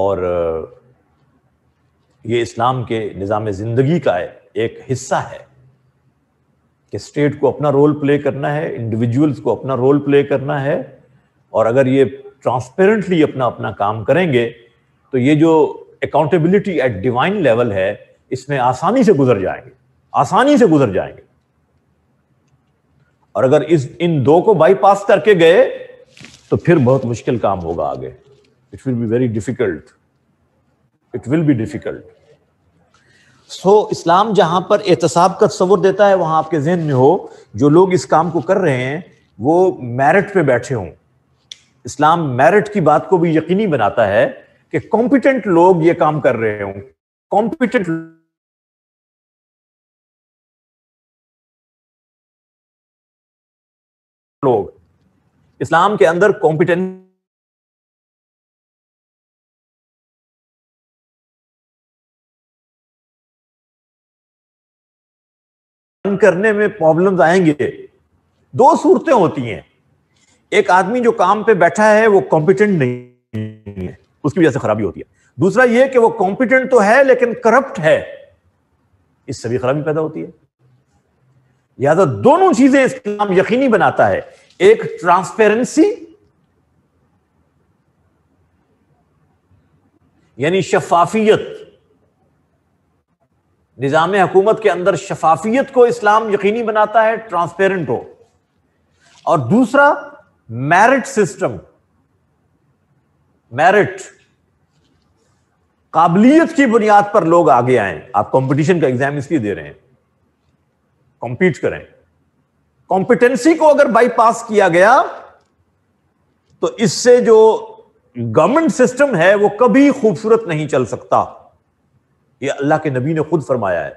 और ये इस्लाम के निज़ाम ज़िंदगी का है एक हिस्सा है कि स्टेट को अपना रोल प्ले करना है इंडिविजुअल्स को अपना रोल प्ले करना है और अगर ये ट्रांसपेरेंटली अपना अपना काम करेंगे तो ये जो अकाउंटेबिलिटी एट डिवाइन लेवल है इसमें आसानी से गुजर जाएंगे आसानी से गुजर जाएंगे और अगर इस इन दो को बाईपास करके गए तो फिर बहुत मुश्किल काम होगा आगे it will be very difficult it will be difficult so Islam जहां पर एहतसाब का तस्वुर देता है वहां आपके जहन में हो जो लोग इस काम को कर रहे हैं वो मेरिट पे बैठे हों इस्लाम मेरिट की बात को भी यकीनी बनाता है कि कॉम्पिटेंट लोग ये काम कर रहे हों कॉम्पिटेंट लोग इस्लाम के अंदर कॉम्पिटेंट करने में प्रॉब्लम्स आएंगे दो सूरतें होती हैं एक आदमी जो काम पे बैठा है वो कॉम्पिटेंट नहीं है उसकी वजह से खराबी होती है दूसरा ये कि वो कॉम्पिटेंट तो है लेकिन करप्ट है इससे भी खराबी पैदा होती है लिहाजा दोनों चीजें इस्लाम यकीनी बनाता है एक ट्रांसपेरेंसी यानी शफाफियत निज़ाम हकूमत के अंदर शफाफियत को इस्लाम यकीनी बनाता है ट्रांसपेरेंट हो और दूसरा मैरिट सिस्टम मैरिट काबिलियत की बुनियाद पर लोग आगे आए आप कंपटीशन का एग्जाम इसलिए दे रहे हैं कॉम्पीट करें कॉम्पिटेंसी को अगर बाईपास किया गया तो इससे जो गवर्नमेंट सिस्टम है वो कभी खूबसूरत नहीं चल सकता ये अल्लाह के नबी ने खुद फरमाया है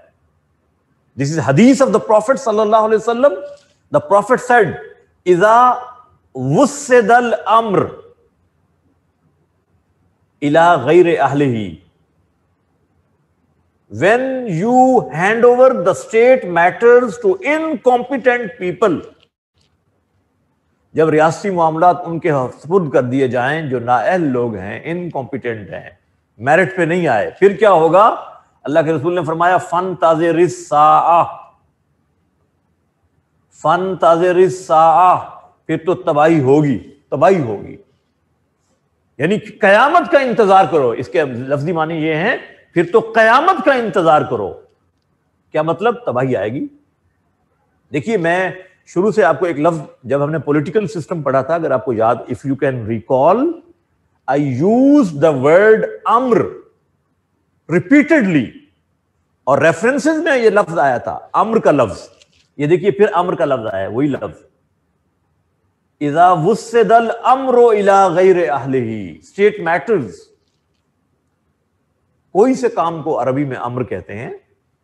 this is hadith of the prophet सल्लल्लाहु अलैहि वसल्लम द प्रॉफिट सेड इजा वुस्सिदल अम्र इला गैर ही when you hand over the state matters to incompetent people जब रियासी मामला उनके हफसपुद कर दिए जाएं जो नाअहल लोग हैं इनकॉम्पिटेंट हैं मेरिट पे नहीं आए फिर क्या होगा अल्लाह के रसूल ने फरमाया फन ताज रिसा फन ताज रिसा फिर तो तबाही होगी तबाही होगी यानी कयामत का इंतजार करो इसके लफ्जी माने ये हैं फिर तो कयामत का इंतजार करो क्या मतलब तबाही आएगी देखिए मैं शुरू से आपको एक लफ्ज जब हमने पॉलिटिकल सिस्टम पढ़ा था अगर आपको याद if you can recall I use the word अम्र रिपीटेडली और रेफरेंसेस में ये लफ्ज आया था अम्र का लफ्ज ये देखिए फिर अम्र का लफ्ज आया वही लफ्ज इजा वुस्दल इला गैर अहली स्टेट मैटर्स कोई से काम को अरबी में अम्र कहते हैं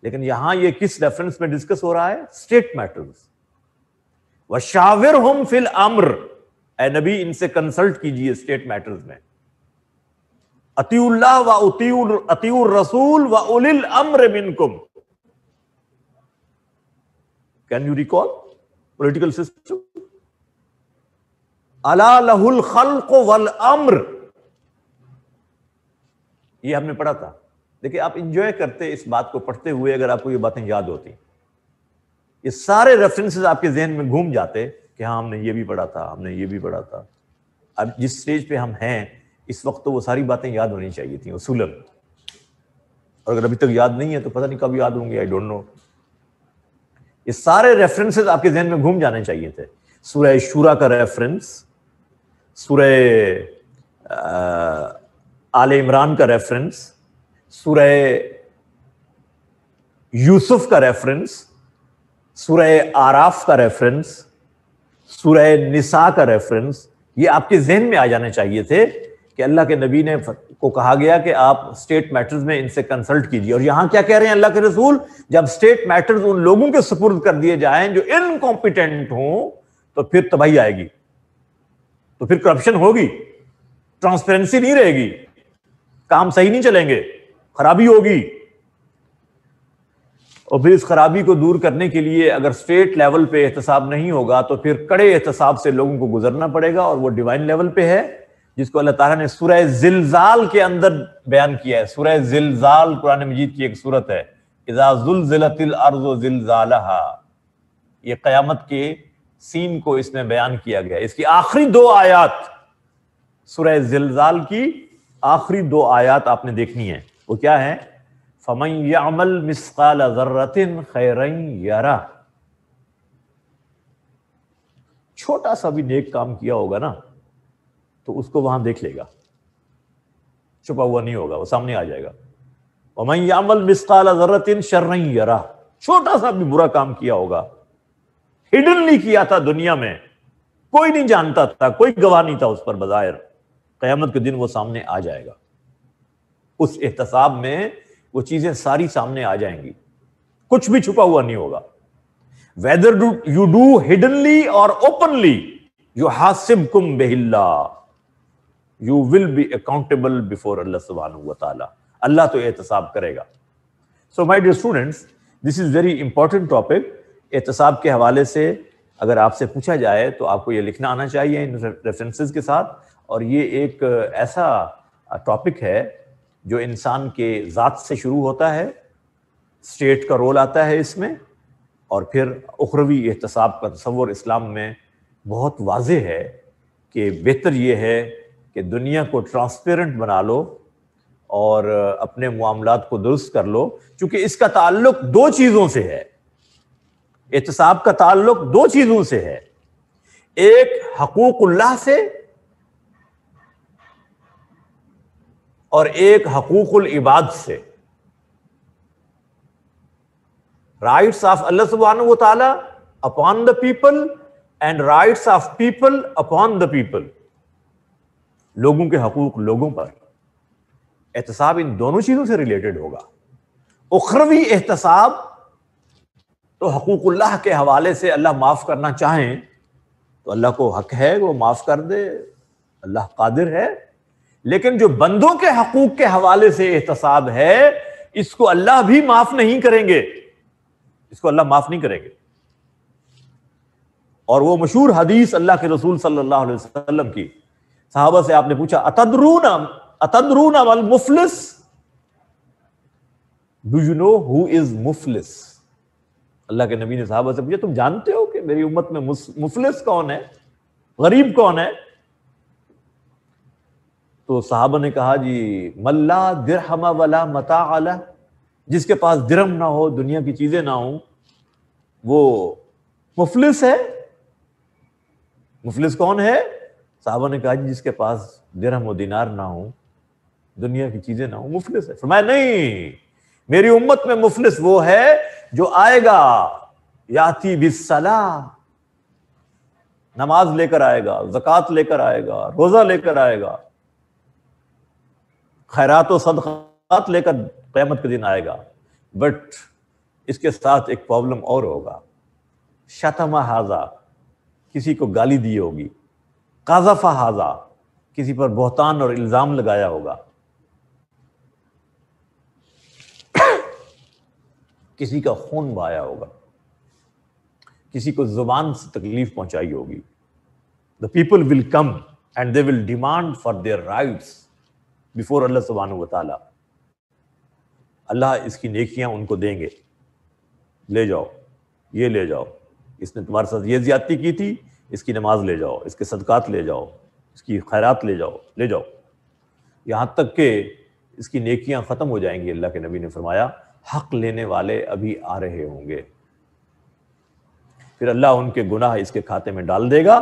लेकिन यहां ये किस रेफरेंस में डिस्कस हो रहा है स्टेट मैटर्स वशाविर हम फिल अम्र ए नबी इनसे कंसल्ट कीजिए स्टेट मैटर्स में अतीउल्लाह व अतीउर रसूल व उलिल अम्र मिनकुम can you recall political system अला लहुल खल्क वल अम्र ये हमने पढ़ा था देखिए आप इंजॉय करते इस बात को पढ़ते हुए अगर आपको ये बातें याद होती ये सारे रेफरेंसेस आपके जहन में घूम जाते कि हाँ हमने ये भी पढ़ा था हमने ये भी पढ़ा था अब जिस स्टेज पे हम हैं इस वक्त तो वो सारी बातें याद होनी चाहिए थी उसूलन और अगर अभी तक याद नहीं है तो पता नहीं कब याद होंगे आई डोंट नो ये सारे रेफरेंसेस आपके जहन में घूम जाने चाहिए थे सूर्य शूरा का रेफरेंस सूर्य आल इमरान का रेफरेंस सूर्य यूसुफ का रेफरेंस सूर्य आराफ का रेफरेंस सूर्य निसा का रेफरेंस ये आपके जहन में आ जाने चाहिए थे कि अल्लाह के नबी ने को कहा गया कि आप स्टेट मैटर्स में इनसे कंसल्ट कीजिए और यहां क्या कह रहे हैं अल्लाह के रसूल जब स्टेट मैटर्स उन लोगों के सपुर्द कर दिए जाएं जो इनकॉम्पिटेंट हों तो फिर तबाही आएगी तो फिर करप्शन होगी ट्रांसपेरेंसी नहीं रहेगी काम सही नहीं चलेंगे खराबी होगी और फिर इस खराबी को दूर करने के लिए अगर स्टेट लेवल पे एहतसाब नहीं होगा तो फिर कड़े एहतसाब से लोगों को गुजरना पड़ेगा और वो डिवाइन लेवल पे है जिसको अल्लाह ताला ने सूरह जिलजाल के अंदर बयान किया है सूरह जिलजाल कुरान मजीद की एक सूरत है ये क़यामत के सीन को इसमें बयान किया गया इसकी आखिरी दो आयात सूरह जिलजाल की आखिरी दो आयात आपने देखनी है वो क्या है फमन अमल मिसकाल जर्रतिन खैरन यारा छोटा सा भी नेक काम किया होगा ना तो उसको वहां देख लेगा छुपा हुआ नहीं होगा वो सामने आ जाएगा और मैं यामल मिसकाल जरतिन शर यरा छोटा सा भी बुरा काम किया होगा हिडनली किया था दुनिया में कोई नहीं जानता था कोई गवाह नहीं था उस पर बजायर कयामत के दिन वो सामने आ जाएगा उस एहतसाब में वो चीजें सारी सामने आ जाएंगी कुछ भी छुपा हुआ नहीं होगा whether do you do hiddenly और ओपनली यू हासिब कुम बेहिल्ला you will be accountable before Allah सुबहान अल्लाह तो एहतसाब करेगा so my dear students this is very important topic एहतसाब के हवाले से अगर आपसे पूछा जाए तो आपको ये लिखना आना चाहिए इन रेफरेंसेस के साथ और ये एक ऐसा टॉपिक है जो इंसान के ज़ात से शुरू होता है स्टेट का रोल आता है इसमें और फिर उखरवी एहतसाब का तस्वुर इस्लाम में बहुत वाज है कि बेहतर ये है कि दुनिया को ट्रांसपेरेंट बना लो और अपने मामला को दुरुस्त कर लो क्योंकि इसका ताल्लुक दो चीज़ों से है एहतसाब का ताल्लुक दो चीज़ों से है एक हकूकुल्लाह से और एक हकूकुल इबाद से राइट्स ऑफ अल्लाह सुबहान वाली upon the people and rights of people upon the people लोगों के हकूक लोगों पर एहतसाब इन दोनों चीजों से रिलेटेड होगा उखरवी एहतसाब तो हकूकुल्लाह के हवाले से अल्लाह माफ़ करना चाहें तो अल्लाह को हक है वो माफ़ कर दे अल्लाह कादिर है लेकिन जो बंदों के हकूक के हवाले से एहतसाब है इसको अल्लाह भी माफ नहीं करेंगे इसको अल्लाह माफ नहीं करेंगे और वो मशहूर हदीस अल्लाह के रसूल सल्लल्लाहु अलैहि वसल्लम की साहबा से आपने पूछा अतद्रू नाम अतद्रू मुफलिस do you know who is मुफलिस अल्लाह के नबी ने साहबा से पूछा तुम जानते हो कि मेरी उम्मत में मुफलिस कौन है गरीब कौन है तो साहबा ने कहा जी मल्ला दिरहमा वाला मता आला जिसके पास दिरम ना हो दुनिया की चीजें ना हो वो मुफलिस है मुफलिस कौन है साहबा ने कहा जी जिसके पास दिरहम दिनार ना हो दुनिया की चीजें ना हो मुफलिस है फरमाया नहीं मेरी उम्मत में मुफलिस वो है जो आएगा याति बिसला नमाज लेकर आएगा जक़ात लेकर आएगा रोजा लेकर आएगा खैरात सदक़ात लेकर क़यामत के दिन आएगा बट इसके साथ एक प्रॉब्लम और होगा शतमा हाजा किसी को गाली दी होगी काजफा हाजा किसी पर बहतान और इल्ज़ाम लगाया होगा किसी का खून बहाया होगा किसी को जुबान से तकलीफ पहुंचाई होगी the people will come and they will demand for their rights before Allah सुबहान वाली अल्लाह इसकी नेकियां उनको देंगे ले जाओ ये ले जाओ इसने तुम्हारे साथ ये ज्यादती की थी इसकी नमाज ले जाओ इसके सदक़ात ले जाओ इसकी खैरात ले जाओ ले जाओ यहाँ तक कि इसकी नेकियाँ ख़त्म हो जाएंगी अल्लाह के नबी ने फरमाया हक़ लेने वाले अभी आ रहे होंगे फिर अल्लाह उनके गुनाह इसके खाते में डाल देगा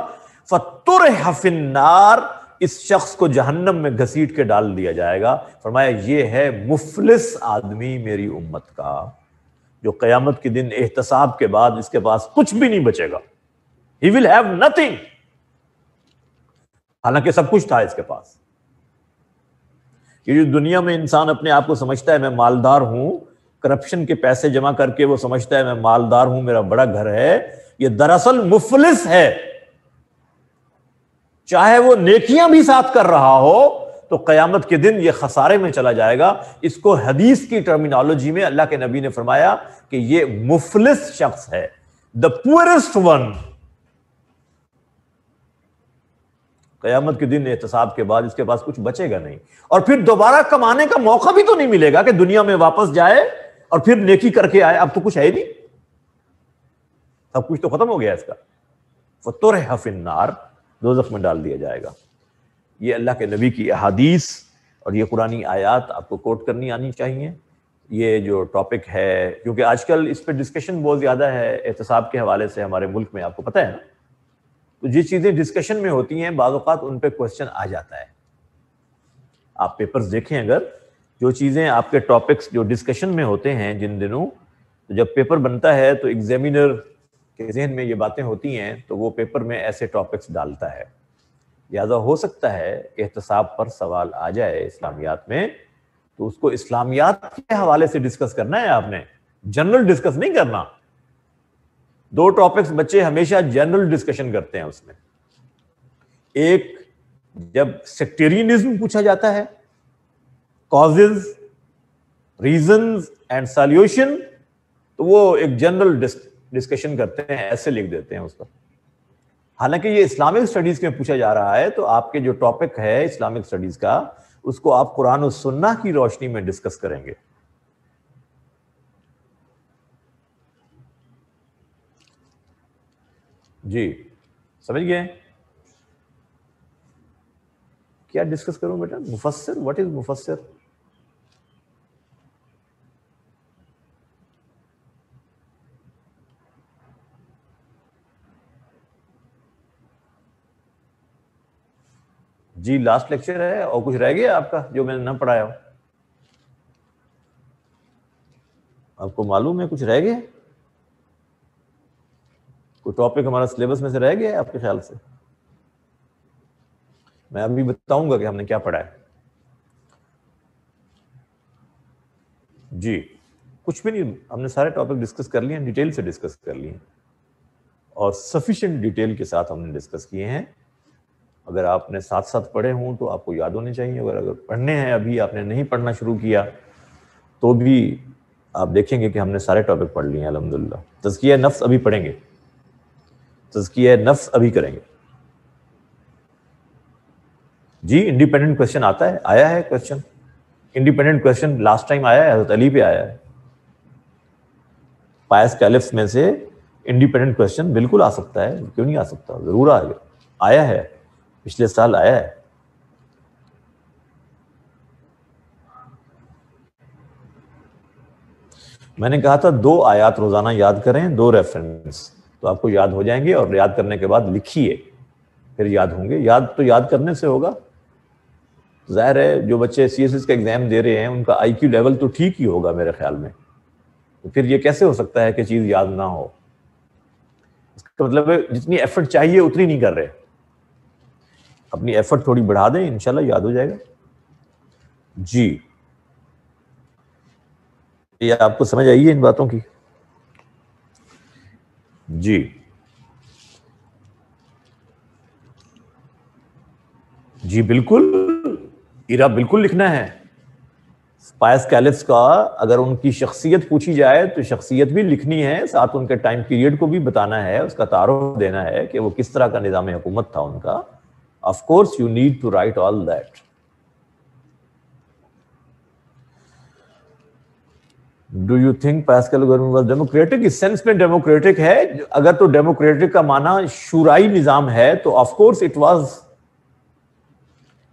फतुर हफिनार इस शख्स को जहन्नम में घसीट के डाल दिया जाएगा फरमाया ये है मुफलिस आदमी मेरी उम्मत का जो क़यामत के दिन एहतसाब के बाद इसके पास कुछ भी नहीं बचेगा ही विल हैव नथिंग हालांकि सब कुछ था इसके पास ये जो दुनिया में इंसान अपने आप को समझता है मैं मालदार हूं करप्शन के पैसे जमा करके वो समझता है मैं मालदार हूं मेरा बड़ा घर है ये दरअसल मुफलिस है चाहे वो नेकियां भी साथ कर रहा हो तो कयामत के दिन ये खसारे में चला जाएगा इसको हदीस की टर्मिनोलॉजी में अल्लाह के नबी ने फरमाया कि ये मुफलिस शख्स है द पुअरेस्ट वन कयामत के दिन एहतसाब के बाद इसके पास कुछ बचेगा नहीं और फिर दोबारा कमाने का मौका भी तो नहीं मिलेगा कि दुनिया में वापस जाए और फिर नेकी करके आए अब तो कुछ है ही नहीं सब कुछ तो खत्म हो गया इसका फतोर हफिनार जख्म में डाल दिया जाएगा ये अल्लाह के नबी की अहादीस और ये कुरानी आयात आपको कोट करनी आनी चाहिए ये जो टॉपिक है क्योंकि आजकल इस पर डिस्कशन बहुत ज़्यादा है एहतसाब के हवाले से हमारे मुल्क में आपको पता है ना तो जिस चीज़ें डिस्कशन में होती हैं बाज़ात उन पर क्वेश्चन आ जाता है आप पेपर्स देखें अगर जो चीज़ें आपके टॉपिक्स जो डिस्कशन में होते हैं जिन दिनों तो जब पेपर बनता है तो एग्जामिनर के जहन में ये बातें होती हैं तो वो पेपर में ऐसे टॉपिक्स डालता है लिहाजा हो सकता है एहतसाब पर सवाल आ जाए इस्लामियात में तो उसको इस्लामियात के हवाले से डिस्कस करना है आपने जनरल डिस्कस नहीं करना दो टॉपिक्स बच्चे हमेशा जनरल डिस्कशन करते हैं उसमें एक जब सेक्टेरियनिज्म पूछा जाता है कॉजेज रीजन एंड सॉल्यूशन तो वो एक जनरल डिस्कशन करते हैं ऐसे लिख देते हैं उस पर हालांकि ये इस्लामिक स्टडीज में पूछा जा रहा है तो आपके जो टॉपिक है इस्लामिक स्टडीज का उसको आप कुरान और सुन्ना की रोशनी में डिस्कस करेंगे जी समझ गए क्या डिस्कस करूं बेटा मुफस्सर व्हाट इज मुफस्सिर जी लास्ट लेक्चर है और कुछ रह गया आपका जो मैंने ना पढ़ाया हो आपको मालूम है कुछ रह गया कोई टॉपिक हमारा सिलेबस में से रह गया है आपके ख्याल से मैं अभी बताऊंगा कि हमने क्या पढ़ा है जी कुछ भी नहीं हमने सारे टॉपिक डिस्कस कर लिए हैं डिटेल से डिस्कस कर लिए और सफिशिएंट डिटेल के साथ हमने डिस्कस किए हैं अगर आपने साथ साथ पढ़े हों तो आपको याद होने चाहिए अगर अगर पढ़ने हैं अभी आपने नहीं पढ़ना शुरू किया तो भी आप देखेंगे कि हमने सारे टॉपिक पढ़ लिए हैं अलहमदिल्ला तजकिया नफ्स अभी पढ़ेंगे तजकिया नफ्स अभी करेंगे जी इंडिपेंडेंट क्वेश्चन आता है आया है question independent question last time आया है हजरत अली पे आया है पायस कैलिफ्स में से इंडिपेंडेंट क्वेश्चन बिल्कुल आ सकता है क्यों नहीं आ सकता जरूर आ गया आया है पिछले साल आया है मैंने कहा था दो आयात रोजाना याद करें दो रेफरेंस तो आपको याद हो जाएंगे और याद करने के बाद लिखिए फिर याद होंगे याद तो याद करने से होगा जाहिर है जो बच्चे सी का एग्ज़ाम दे रहे हैं उनका आई लेवल तो ठीक ही होगा मेरे ख्याल में तो फिर ये कैसे हो सकता है कि चीज़ याद ना हो इसका मतलब है जितनी एफर्ट चाहिए उतनी नहीं कर रहे अपनी एफर्ट थोड़ी बढ़ा दें इनशाला याद हो जाएगा जी ये आपको समझ आई है इन बातों की जी जी बिल्कुल इरा बिल्कुल लिखना है स्पाइस कैलिस का अगर उनकी शख्सियत पूछी जाए तो शख्सियत भी लिखनी है साथ उनके टाइम पीरियड को भी बताना है उसका तारुफ देना है कि वो किस तरह का निज़ाम हुकूमत था उनका of course you need to write all that do you think पैसकल गवर्नमेंट वॉज डेमोक्रेटिक इस सेंस में डेमोक्रेटिक है अगर तो डेमोक्रेटिक का माना शुराई निज़ाम है तो ऑफकोर्स इट वॉज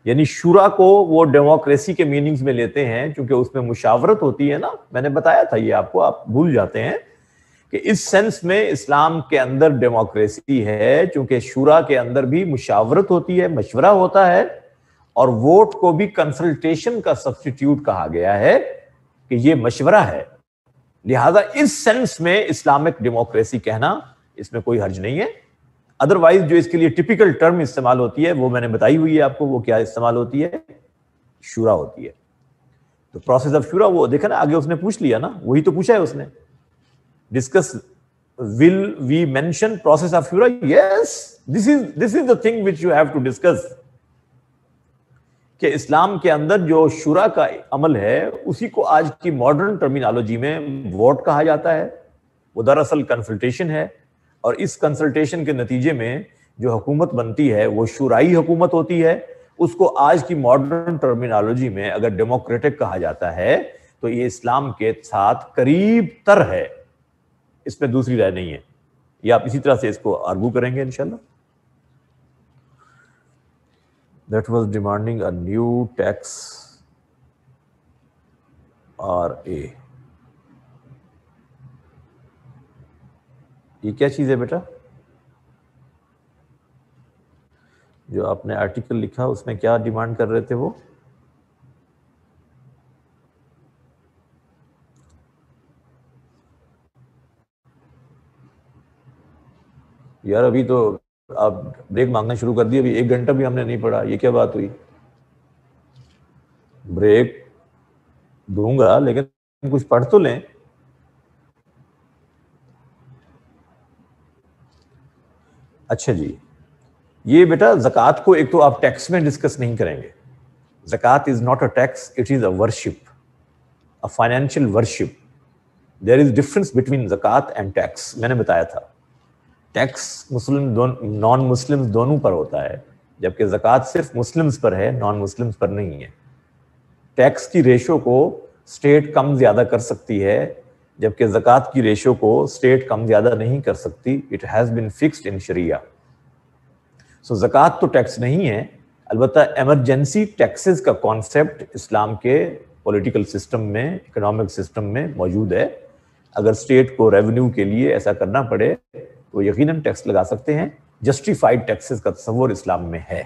यानी शुरा को वो डेमोक्रेसी के मीनिंग्स में लेते हैं क्योंकि उसमें मुशावरत होती है ना मैंने बताया था ये आपको आप भूल जाते हैं कि इस सेंस में इस्लाम के अंदर डेमोक्रेसी है क्योंकि शुरा के अंदर भी मुशावरत होती है मशवरा होता है और वोट को भी कंसल्टेशन का सब्सटीट्यूट कहा गया है कि ये मशवरा है लिहाजा इस सेंस में इस्लामिक डेमोक्रेसी कहना इसमें कोई हर्ज नहीं है अदरवाइज जो इसके लिए टिपिकल टर्म इस्तेमाल होती है वो मैंने बताई हुई है आपको वो क्या इस्तेमाल होती है शुरा होती है तो प्रोसेस ऑफ शुरा वो देखा ना आगे उसने पूछ लिया ना वही तो पूछा है उसने discuss will we mention process of शुरा yes this is this is the thing which you have to discuss कि इस्लाम के अंदर जो शुरा का अमल है उसी को आज की मॉडर्न टर्मिनोलॉजी में वोट कहा जाता है वो दरअसल कंसल्टेशन है और इस कंसल्टेशन के नतीजे में जो हुकूमत बनती है वो शुराई हुकूमत होती है उसको आज की मॉडर्न टर्मिनोलॉजी में अगर डेमोक्रेटिक कहा जाता है तो ये इस्लाम के साथ करीब तर है इसमें दूसरी राय नहीं है या आप इसी तरह से इसको आर्गू करेंगे इनशाला that was demanding a new tax RA. ये क्या चीज़ है बेटा जो आपने आर्टिकल लिखा उसमें क्या डिमांड कर रहे थे वो यार अभी तो आप ब्रेक मांगना शुरू कर दिया अभी एक घंटा भी हमने नहीं पढ़ा ये क्या बात हुई ब्रेक दूंगा लेकिन कुछ पढ़ तो लें अच्छा जी ये बेटा जकत को एक तो आप टैक्स में डिस्कस नहीं करेंगे जकत is not a tax it is a worship a financial worship there is difference between जकत एंड टैक्स मैंने बताया था टैक्स मुस्लिम नॉन मुस्लिम्स दोनों पर होता है जबकि जक़ात सिर्फ मुस्लिम्स पर है नॉन मुस्लिम्स पर नहीं है टैक्स की रेशो को स्टेट कम ज़्यादा कर सकती है जबकि ज़क़़त की रेशो को स्टेट कम ज़्यादा नहीं कर सकती it has been fixed in शरिया सो जक़ात तो टैक्स नहीं है अलबत् एमरजेंसी टैक्सेस का कॉन्सेप्ट इस्लाम के पॉलिटिकल सिस्टम में इकोनॉमिक सिस्टम में मौजूद है अगर स्टेट को रेवेन्यू के लिए ऐसा करना पड़े तो यकीनन टैक्स लगा सकते हैं जस्टिफाइड टैक्सेस का तस्वर इस्लाम में है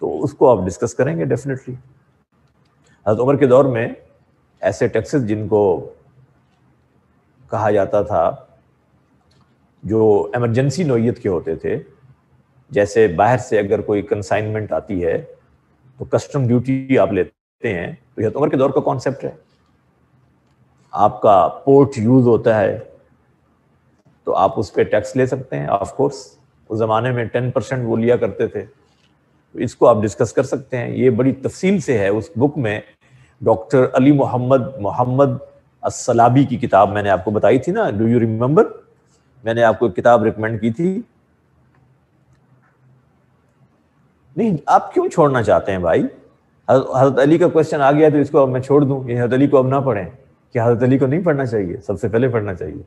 तो उसको आप डिस्कस करेंगे डेफिनेटली हजरत उमर के दौर में ऐसे टैक्सेस जिनको कहा जाता था जो एमरजेंसी नोयत के होते थे जैसे बाहर से अगर कोई कंसाइनमेंट आती है तो कस्टम ड्यूटी आप लेते हैं तो यह उम्र के दौर का कॉन्सेप्ट है आपका पोर्ट यूज होता है तो आप उस पर टैक्स ले सकते हैं ऑफ कोर्स उस ज़माने में टेन परसेंट वो लिया करते थे तो इसको आप डिस्कस कर सकते हैं ये बड़ी तफसील से है उस बुक में डॉक्टर अली मोहम्मद मोहम्मद असलाबी की किताब मैंने आपको बताई थी ना डू यू रिमेम्बर मैंने आपको एक किताब रिकमेंड की थी नहीं आप क्यों छोड़ना चाहते हैं भाई हजरत अली का क्वेश्चन आ गया तो इसको अब मैं छोड़ दूं ये हजरत अली को अब ना पढ़ें कि हजरत अली को नहीं पढ़ना चाहिए सबसे पहले पढ़ना चाहिए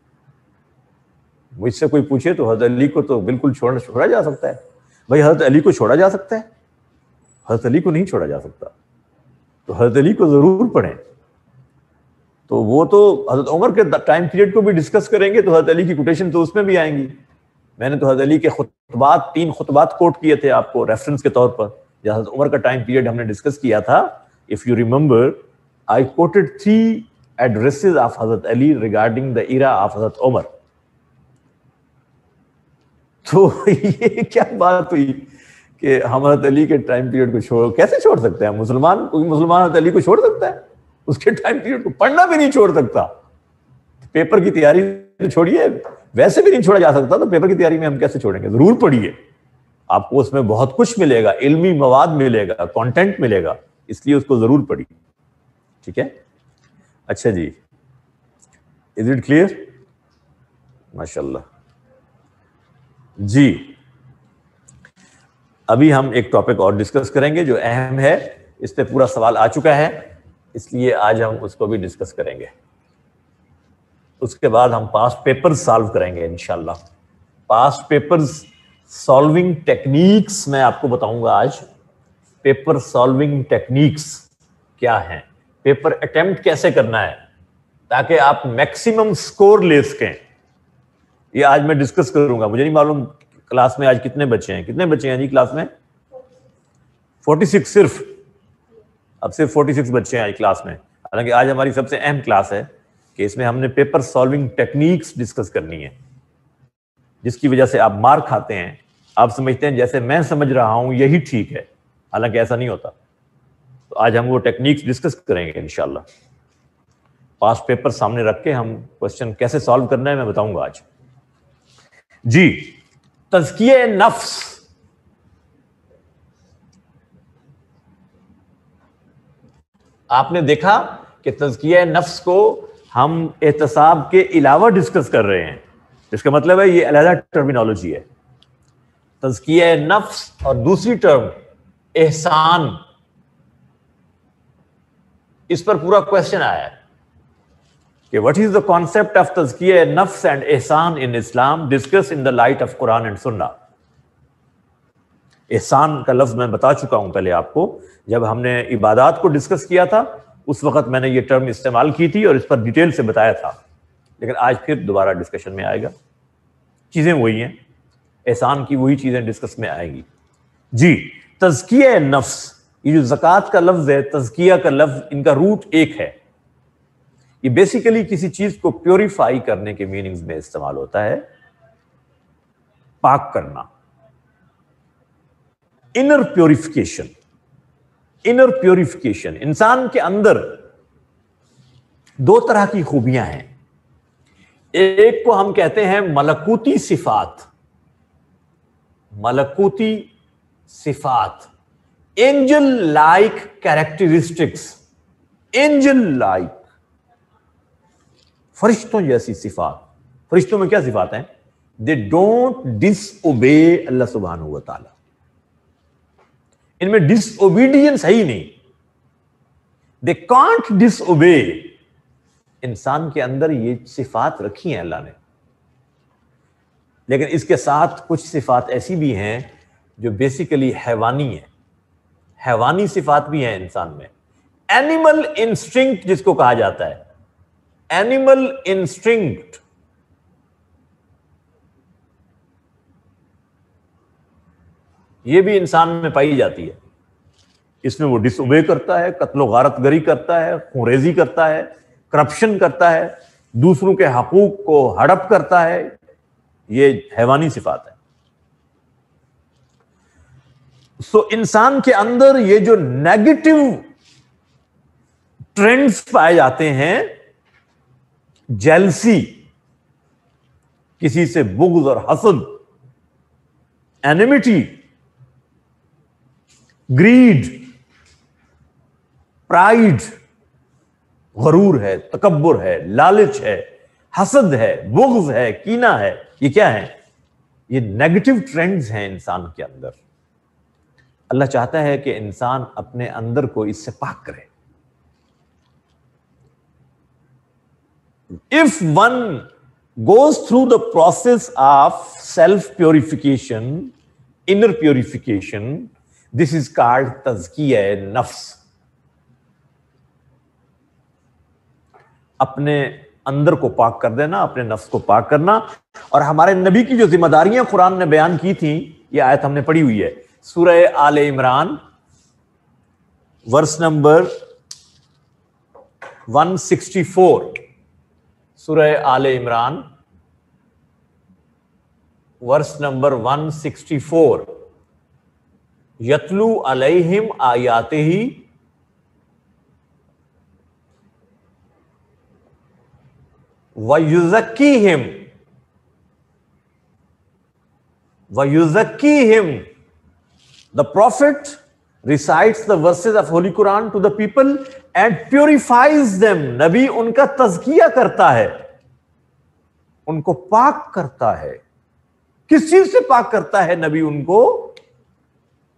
मुझसे कोई पूछे तो हजरत अली को तो बिल्कुल छोड़ छोड़ा जा सकता है भाई हजरत अली को छोड़ा जा सकता है हजरत अली को नहीं छोड़ा जा सकता तो हजरत अली को ज़रूर पढ़ें तो वो तो हजरत उमर के टाइम पीरियड को भी डिस्कस करेंगे तो हजरत अली की कोटेशन तो उसमें भी आएंगी मैंने तो हजरत अली के खुतबात तीन खुतबात कोट किए थे आपको रेफरेंस के तौर पर हजरत उमर का टाइम पीरियड हमने डिस्कस किया था if you remember I quoted three addresses of हजरत Ali regarding the era of हजरत उमर तो ये क्या बात हुई कि हमारत अली के टाइम पीरियड को छोड़ कैसे छोड़ सकते हैं मुसलमान कोई मुसलमान अली को छोड़ सकता है उसके टाइम पीरियड को पढ़ना भी नहीं छोड़ सकता पेपर की तैयारी तो छोड़िए वैसे भी नहीं छोड़ा जा सकता तो पेपर की तैयारी में हम कैसे छोड़ेंगे जरूर पढ़िए आपको उसमें बहुत कुछ मिलेगा इल्मी मवाद मिलेगा कंटेंट मिलेगा इसलिए उसको जरूर पढ़िए ठीक है अच्छा जी इज इट क्लियर माशाल्लाह जी अभी हम एक टॉपिक और डिस्कस करेंगे जो अहम है इस पर पूरा सवाल आ चुका है इसलिए आज हम उसको भी डिस्कस करेंगे उसके बाद हम पास पेपर सॉल्व करेंगे इनशाला पास पेपर सॉल्विंग टेक्निक्स मैं आपको बताऊंगा आज पेपर सॉल्विंग टेक्निक्स क्या हैं पेपर अटेम्प्ट कैसे करना है ताकि आप मैक्सिमम स्कोर ले सकें ये आज मैं डिस्कस करूंगा मुझे नहीं मालूम क्लास में आज कितने बच्चे हैं कितने बच्चे हैं जी क्लास में 46 सिर्फ अब सिर्फ 46 बच्चे हैं आज क्लास में हालांकि आज हमारी सबसे अहम क्लास है कि इसमें हमने पेपर सॉल्विंग टेक्निक्स डिस्कस करनी है जिसकी वजह से आप मार खाते हैं आप समझते हैं जैसे मैं समझ रहा हूं यही ठीक है हालांकि ऐसा नहीं होता तो आज हम वो टेक्निक्स डिस्कस करेंगे इनशाला पास्ट पेपर सामने रख के हम क्वेश्चन कैसे सॉल्व करना है मैं बताऊंगा आज जी तजकिए नफ्स आपने देखा कि तजकिया नफ्स को हम एहतसाब के अलावा डिस्कस कर रहे हैं इसका मतलब है ये अलहदा टर्मिनोलॉजी है तजकिया नफ्स और दूसरी टर्म एहसान इस पर पूरा क्वेश्चन आया है कि what is the concept of तजकिया नफ्स एंड एहसान in Islam discuss in the light of Quran and सुन्ना एहसान का लफ्ज़ मैं बता चुका हूं पहले आपको जब हमने इबादत को डिस्कस किया था उस वक्त मैंने ये टर्म इस्तेमाल की थी और इस पर डिटेल से बताया था लेकिन आज फिर दोबारा डिस्कशन में आएगा चीज़ें वही हैं एहसान की वही चीज़ें डिस्कस में आएंगी जी तजकिया नफ्स ये जो जक़ात का लफ्ज़ है तजकिया का लफ्ज़ इनका रूट एक है ये बेसिकली किसी चीज को प्योरीफाई करने के मीनिंग्स में इस्तेमाल होता है पाक करना इनर प्योरिफिकेशन इनर प्योरिफिकेशन इंसान के अंदर दो तरह की खूबियां हैं एक को हम कहते हैं मलकूती सिफात मलकूती सिफात angel like characteristics angel like फरिश्तों जैसी सिफात फरिश्तों में क्या सिफात है दे डोंट ओबे अल्लाह सुबहान इनमें डिस ओबीडियंस है ही नहीं दे कांट डिस इंसान के अंदर ये सिफात रखी है अल्लाह ने लेकिन इसके साथ कुछ सिफात ऐसी भी हैं जो बेसिकली हैवानी है हैवानी सिफात भी है इंसान में एनिमल इंस्टिंक्ट जिसको कहा जाता है एनिमल इंस्टिंक्ट ये भी इंसान में पाई जाती है इसमें वो डिसोबे करता है कत्लो गारत गरी करता है खुरेजी करता है करप्शन करता है दूसरों के हकूक को हड़प करता है ये हैवानी सिफात है सो so, इंसान के अंदर ये जो नेगेटिव ट्रेंड्स पाए जाते हैं जेलसी किसी से बुग्ज और हसद एनिमिटी ग्रीड प्राइड गरूर है तकबर है लालच है हसद है बुग्ज है कीना है ये क्या है ये नेगेटिव ट्रेंड्स हैं इंसान के अंदर अल्लाह चाहता है कि इंसान अपने अंदर को इससे पाक करे if one goes through the process of self purification, inner purification, this is called tazkiya nafs. अपने अंदर को पाक कर देना अपने नफ्स को पाक करना और हमारे नबी की जो जिम्मेदारियां कुरान ने बयान की थी ये आयत हमने पढ़ी हुई है सूरह आल इमरान वर्स नंबर 164 सुरह आले इमरान वर्स नंबर 164 यतलू अलैहिम आयाते ही वयुजक्की हिम वयुजक्की हिम the prophet recites the verses of holy Quran to the people and purifies them. नबी उनका तजकिया करता है उनको पाक करता है किस चीज से पाक करता है नबी उनको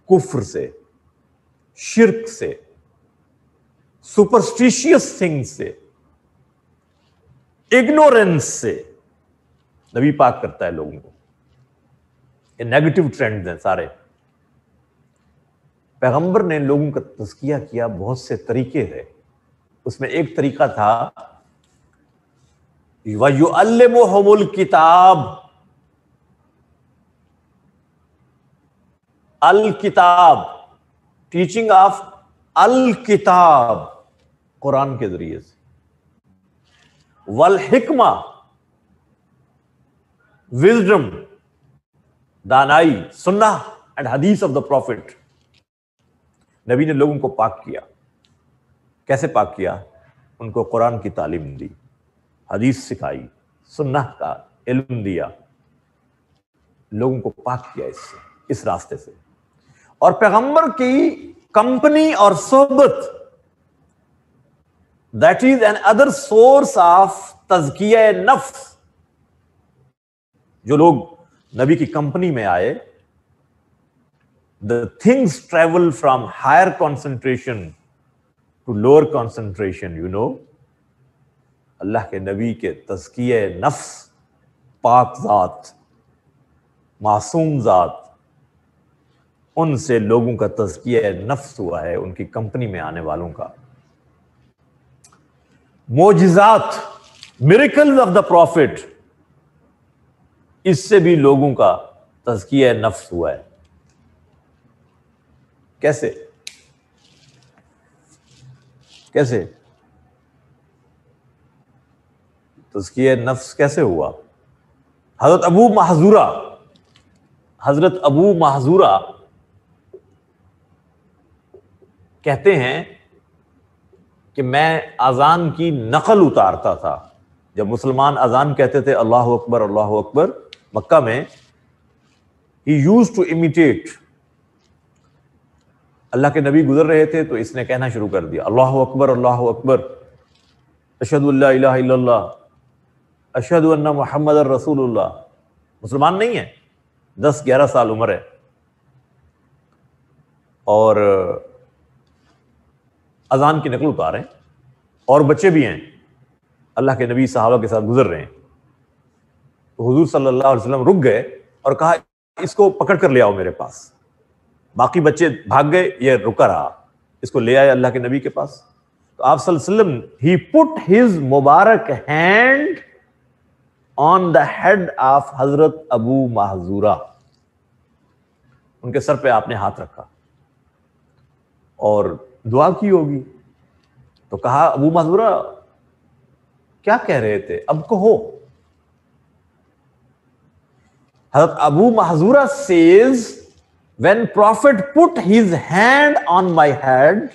कुफ्र से शिरक से सुपरस्टिशियस थिंग से इग्नोरेंस से नबी पाक करता है लोगों को ये नेगेटिव ट्रेंड्स हैं सारे पैगंबर ने लोगों का तस्किया किया बहुत से तरीके है उसमें एक तरीका था वयुअल किताब अल किताब टीचिंग ऑफ अल किताब कुरान के जरिए से वल हिकमा विजडम दानाई सुन्ना एंड हदीस ऑफ द प्रॉफिट नबी ने लोगों को पाक किया कैसे पाक किया उनको कुरान की तालीम दी हदीस सिखाई सुन्ना का इल्म दिया लोगों को पाक किया इससे इस रास्ते से और पैगंबर की कंपनी और सोहबत that is another source of तजकिया नफ्स जो लोग नबी की कंपनी में आए the things travel from higher concentration to lower concentration, you know. अल्लाह के नबी के तस्किय नफ्स पाक ज़ात मासूम ज़ात उनसे लोगों का तस्किय नफ्स हुआ है उनकी कंपनी में आने वालों का मोजात मिरिकल्स ऑफ द प्रॉफिट इससे भी लोगों का तस्किय नफ्स हुआ है कैसे कैसे तस्किय तो नफ्स कैसे हुआ हजरत अबू महजूरा हजरत अबू महजूरा कहते हैं कि मैं अजान की नकल उतारता था जब मुसलमान अजान कहते थे अल्लाह अकबर अल्लाह अकबर मक्का में he used to imitate Allah के नबी गुजर रहे थे तो इसने कहना शुरू कर दिया अल्लाह अकबर अल्लाह अकबर अशद अशद मोहम्मद रसूल मुसलमान नहीं है दस ग्यारह साल उम्र है और अजान की नकल उतार और बच्चे भी हैं अल्लाह के नबी साहबा के साथ गुजर रहे हैं तो हजूर सल्ला वसलम रुक गए और कहा इसको पकड़ कर ले आओ मेरे पास बाकी बच्चे भाग गए ये रुका रहा इसको ले आए अल्लाह के नबी के पास तो आप सल्लम ही पुट हिज मुबारक hand on the head of हजरत अबू महजूरा उनके सर पे आपने हाथ रखा और दुआ की होगी तो कहा अबू महजूरा क्या कह रहे थे अब कहो हजरत अबू महजूरा says when prophet put his hand on my head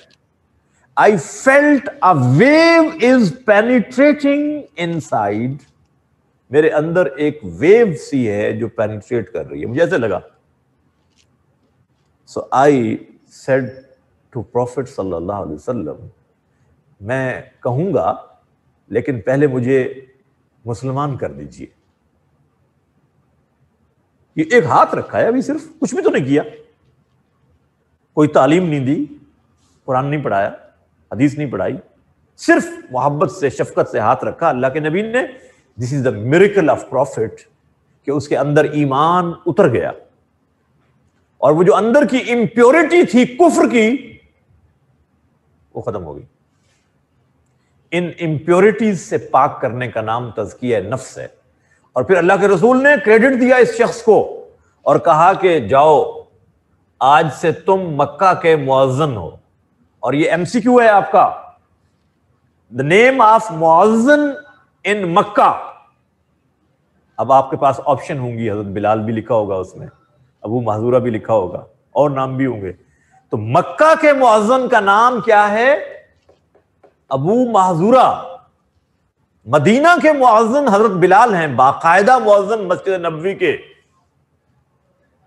i felt a wave is penetrating inside मेरे अंदर एक वेव सी है जो पेनिट्रेट कर रही है मुझे ऐसे लगा so I said to prophet सल्लल्लाहु अलैहि वसल्लम मैं कहूंगा लेकिन पहले मुझे मुसलमान कर दीजिए ये एक हाथ रखा है अभी सिर्फ कुछ भी तो नहीं किया कोई तालीम नहीं दी कुरान नहीं पढ़ाया हदीस नहीं पढ़ाई सिर्फ मोहब्बत से शफकत से हाथ रखा अल्लाह के नबी ने this is the miracle of prophet कि उसके अंदर ईमान उतर गया और वो जो अंदर की इम्प्योरिटी थी कुफर की वो खत्म हो गई इन इम्प्योरिटीज से पाक करने का नाम तजकिया नफ्स है और फिर अल्लाह के रसूल ने क्रेडिट दिया इस शख्स को और कहा कि जाओ आज से तुम मक्का के मुआजन हो और ये एमसीक्यू है आपका द नेम ऑफ मुआजन इन मक्का अब आपके पास ऑप्शन होंगी हजरत बिलाल भी लिखा होगा उसमें अबू महजूरा भी लिखा होगा और नाम भी होंगे तो मक्का के मुआजन का नाम क्या है अबू महजूरा मदीना के मुआजन हजरत बिलाल हैं बाकायदा मुआजन मस्जिद नबी के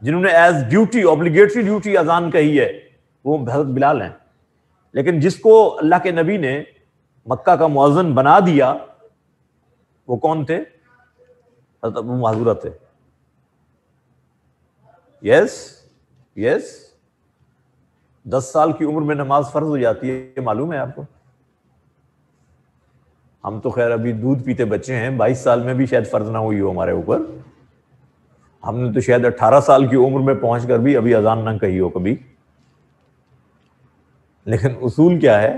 जिन्होंने एज ड्यूटी ऑब्लिगेटरी ड्यूटी अजान कही है वो हजरत बिलाल हैं लेकिन जिसको अल्लाह के नबी ने मक्का का मुआजन बना दिया वो कौन थे हजरत थे यस यस दस साल की उम्र में नमाज फर्ज हो जाती है मालूम है आपको हम तो खैर अभी दूध पीते बच्चे हैं बाईस साल में भी शायद फर्ज ना हुई हो हमारे ऊपर हमने तो शायद अट्ठारह साल की उम्र में पहुंच कर भी अभी अजान ना कही हो कभी लेकिन उसूल क्या है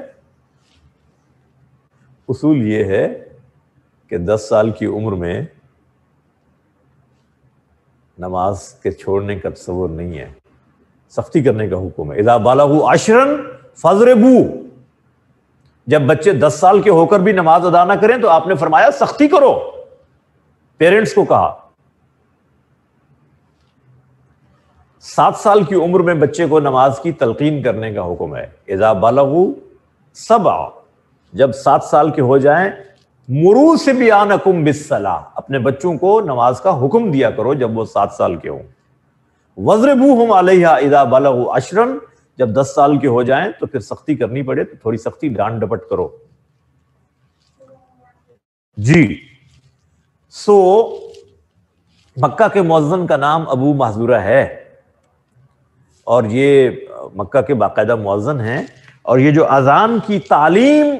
उसूल ये है कि दस साल की उम्र में नमाज के छोड़ने का तस्वर नहीं है सख्ती करने का हुक्म है इदा बाला आशरन बू जब बच्चे दस साल के होकर भी नमाज अदा ना करें तो आपने फरमाया सख्ती करो पेरेंट्स को कहा सात साल की उम्र में बच्चे को नमाज की तलकीन करने का हुक्म है एजा बालू सब जब सात साल के हो जाएं मुरू से भी आनकुम बिसला अपने बच्चों को नमाज का हुक्म दिया करो जब वो सात साल के हों वज्रबू हम अलहा इदा बलगू अशरन जब 10 साल के हो जाएं तो फिर सख्ती करनी पड़े तो थोड़ी सख्ती डांड डपट करो जी सो मक्का के मौजन का नाम अबू महजूरा है और ये मक्का के बाकायदा मौजन है और ये जो अजान की तालीम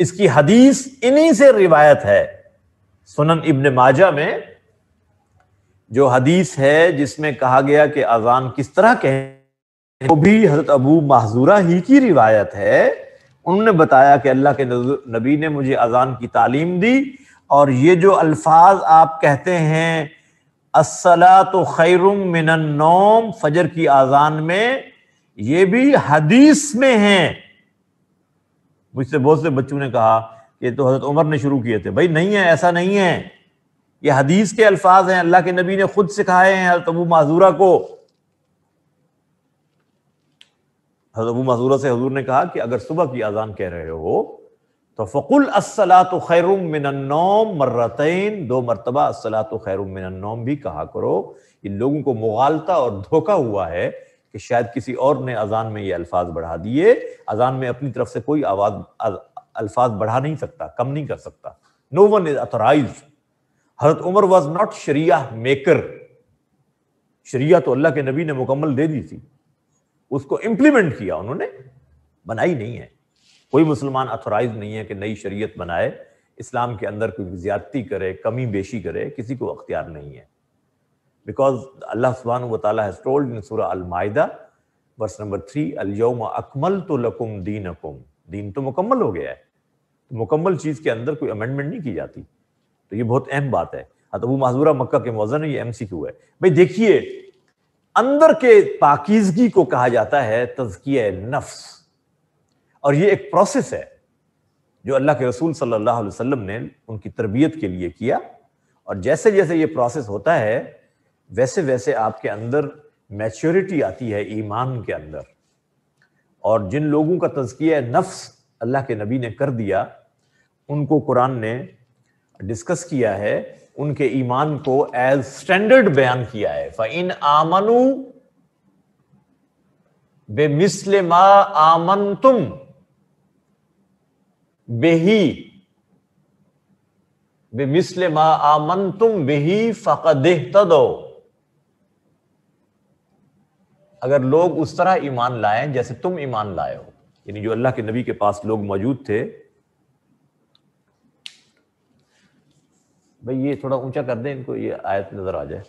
इसकी हदीस इन्हीं से रिवायत है सुनन इब्ने माजा में जो हदीस है जिसमें कहा गया कि अजान किस तरह कहें वो तो भी हजरत अबू महजूरा ही की रिवायत है उन्होंने बताया कि अल्लाह के नबी ने मुझे अजान की तालीम दी और ये जो अल्फाज आप कहते हैं असला तो खैरुम नोम फजर की आजान में ये भी हदीस में हैं मुझसे बहुत से बच्चों ने कहा कि तो हजरत उमर ने शुरू किए थे भाई नहीं है ऐसा नहीं है ये हदीस के अल्फाज हैं अल्लाह के नबी ने खुद सिखाए हैं हजरत अबू माजूरा को हजरत से हजूर ने कहा कि अगर सुबह की अजान कह रहे हो तो फ़कुल असलात खैरुम मिनन्नौम मर्रतैन दो मरतबा असलात खैरुम मिनन्नौम भी कहा करो ये लोगों को मुगालता और धोखा हुआ है कि शायद किसी और ने अजान में ये अल्फाज बढ़ा दिए अजान में अपनी तरफ से कोई आवाज अल्फाज बढ़ा नहीं सकता कम नहीं कर सकता नो वन इज अथोराइज हजरत उमर वॉज नॉट शरिया मेकर शरिया तो अल्लाह के नबी ने मुकम्मल दे दी थी उसको इंप्लीमेंट किया उन्होंने बनाई नहीं है कोई मुसलमान अथोराइज नहीं है कि नई शरीयत बनाए इस्लाम के अंदर कोई ज्यादती करे कमी बेशी करे किसी को अख्तियार नहीं है बिकॉज अल्लाह सुबहान वतालीज़ टोल्ड इन सूरा अलमायदा वर्स नंबर थ्री अलयम अकमल तो लकुम दीन अकुम दीन तो मुकम्मल हो गया है तो मुकम्मल चीज़ के अंदर कोई अमेंडमेंट नहीं की जाती तो ये बहुत अहम बात है हाँ, तो अतबू माजूरा मक्का के मौजन ये एम सी क्यू है भाई देखिए अंदर के पाकिजगी को कहा जाता है तजकिया नफ्स और ये एक प्रोसेस है जो अल्लाह के रसूल सल्लल्लाहु अलैहि वसल्लम ने उनकी तरबियत के लिए किया और जैसे जैसे ये प्रोसेस होता है वैसे वैसे आपके अंदर मैच्योरिटी आती है ईमान के अंदर और जिन लोगों का तजकिया नफ्स अल्लाह के नबी ने कर दिया उनको कुरान ने डिस्कस किया है उनके ईमान को एज स्टैंडर्ड बयान किया है इन आमनु मा आमन तुम बेही मा आमन तुम बेही फ़कदेह तो अगर लोग उस तरह ईमान लाए जैसे तुम ईमान लाए हो यानी जो अल्लाह के नबी के पास लोग मौजूद थे भाई ये थोड़ा ऊंचा कर दें इनको ये आयत नज़र आ जाए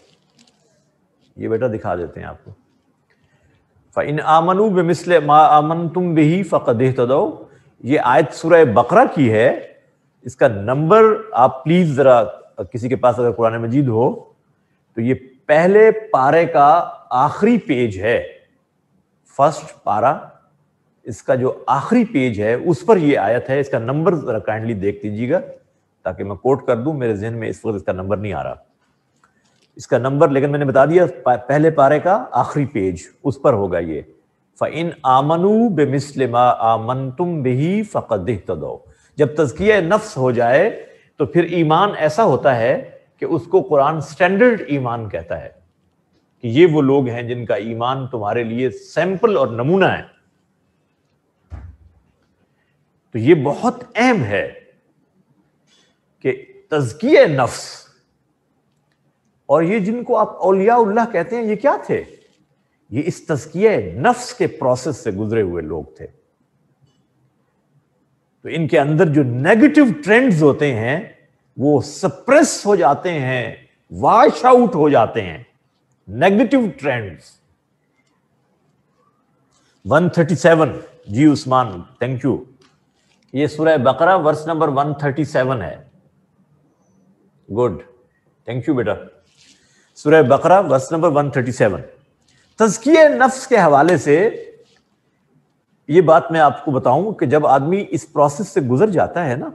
ये बेटा दिखा देते हैं आपको इन आमनु बे मिसल मा आमन तुम भी फ़क़द तदो ये आयत सुरह बकरा की है इसका नंबर आप प्लीज़ ज़रा किसी के पास अगर कुरान मजीद हो तो ये पहले पारे का आखिरी पेज है फर्स्ट पारा इसका जो आखिरी पेज है उस पर ये आयत है इसका नंबर ज़रा काइंडली देख दीजिएगा ताकि मैं कोट कर दूं मेरे जहन में इस वक्त इसका नंबर नहीं आ रहा इसका नंबर लेकिन मैंने बता दिया पहले पारे का आखिरी पेज उस पर होगा ये फ़िन आमनु बेमिसमा आमन तुम बेही फ़कद जब तजकिया नफ्स हो जाए तो फिर ईमान ऐसा होता है कि उसको कुरान स्टैंडर्ड ईमान कहता है कि ये वो लोग हैं जिनका ईमान तुम्हारे लिए सैंपल और नमूना है तो ये बहुत अहम है कि तजकिय नफ्स और ये जिनको आप औलियाल्लाह कहते हैं ये क्या थे ये इस तजकिय नफ्स के प्रोसेस से गुजरे हुए लोग थे तो इनके अंदर जो नेगेटिव ट्रेंड्स होते हैं वो सप्रेस हो जाते हैं वाश आउट हो जाते हैं नेगेटिव ट्रेंड्स 137 जी उस्मान थैंक यू ये सुरह बकरा वर्स नंबर 137 है गुड थैंक यू बेटा सुरह बकरा वर्स नंबर 137 तजकिए नफ्स के हवाले से ये बात मैं आपको बताऊं कि जब आदमी इस प्रोसेस से गुजर जाता है ना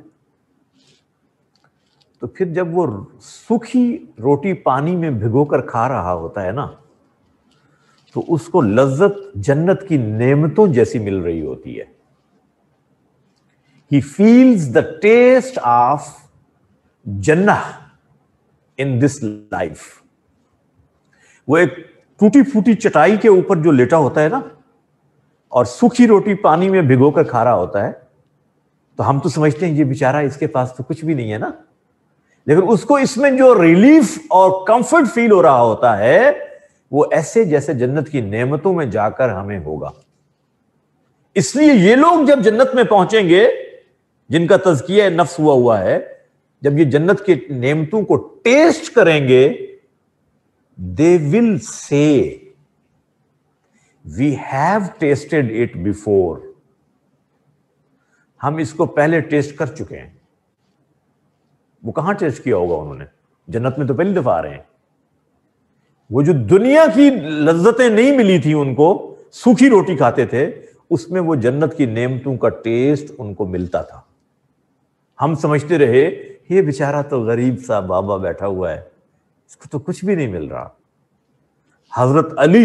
तो फिर जब वो सूखी रोटी पानी में भिगोकर खा रहा होता है ना तो उसको लज्जत जन्नत की नेमतों जैसी मिल रही होती है he feels the taste of जन्ना इन दिस लाइफ वो एक टूटी फूटी चटाई के ऊपर जो लेटा होता है ना और सूखी रोटी पानी में भिगो कर खा रहा होता है तो हम तो समझते हैं ये बेचारा इसके पास तो कुछ भी नहीं है ना लेकिन उसको इसमें जो रिलीफ और कंफर्ट फील हो रहा होता है वो ऐसे जैसे जन्नत की नेमतों में जाकर हमें होगा इसलिए ये लोग जब जन्नत में पहुंचेंगे जिनका तजकिया नफ्स हुआ हुआ है जब ये जन्नत के नेमतों को टेस्ट करेंगे they will say we have tested it before हम इसको पहले टेस्ट कर चुके हैं वो कहां टेस्ट किया होगा उन्होंने जन्नत में तो पहली दफा आ रहे हैं वो जो दुनिया की लज्जतें नहीं मिली थी उनको सूखी रोटी खाते थे उसमें वो जन्नत की नेमतों का टेस्ट उनको मिलता था हम समझते रहे ये बेचारा तो गरीब सा बाबा बैठा हुआ है इसको तो कुछ भी नहीं मिल रहा हजरत अली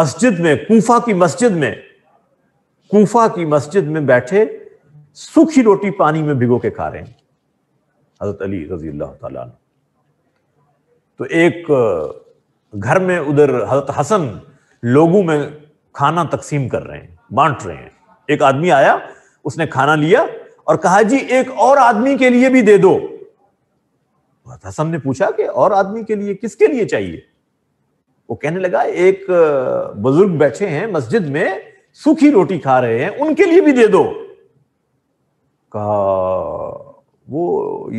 मस्जिद में कूफा की मस्जिद में कूफा की मस्जिद में बैठे सूखी रोटी पानी में भिगो के खा रहे हैं हजरत अली रजी अल्लाह तो एक घर में उधर हजरत हसन लोगों में खाना तकसीम कर रहे हैं बांट रहे हैं एक आदमी आया उसने खाना लिया और कहा जी एक और आदमी के लिए भी दे दो हसन ने पूछा कि और आदमी के लिए किसके लिए चाहिए वो कहने लगा एक बुजुर्ग बैठे हैं मस्जिद में सूखी रोटी खा रहे हैं उनके लिए भी दे दो कहा वो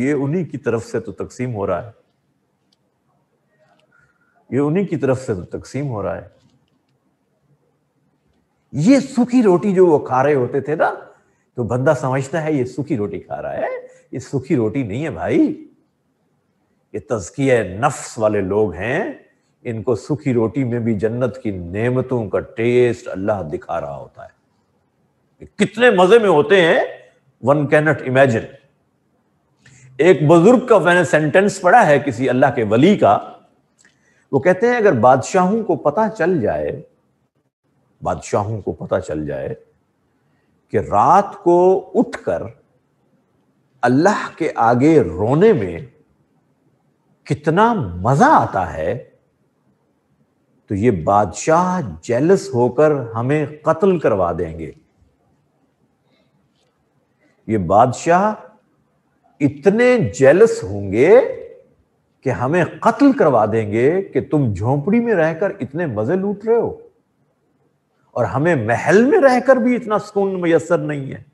ये उन्हीं की तरफ से तो तकसीम हो रहा है ये उन्हीं की तरफ से तो तकसीम हो रहा है ये सूखी रोटी जो वो खा रहे होते थे ना तो बंदा समझता है ये सूखी रोटी खा रहा है ये सूखी रोटी नहीं है भाई ये तजकिया नफ्स वाले लोग हैं इनको सूखी रोटी में भी जन्नत की नेमतों का टेस्ट अल्लाह दिखा रहा होता है कितने मजे में होते हैं वन कैनट इमेजिन एक बुजुर्ग का मैंने सेंटेंस पढ़ा है किसी अल्लाह के वली का वो कहते हैं अगर बादशाहों को पता चल जाए बादशाहों को पता चल जाए कि रात को उठकर अल्लाह के आगे रोने में कितना मजा आता है तो ये बादशाह जेलस होकर हमें कत्ल करवा देंगे ये बादशाह इतने जेलस होंगे कि हमें कत्ल करवा देंगे कि तुम झोंपड़ी में रहकर इतने मजे लूट रहे हो और हमें महल में रहकर भी इतना सुकून मैसर नहीं है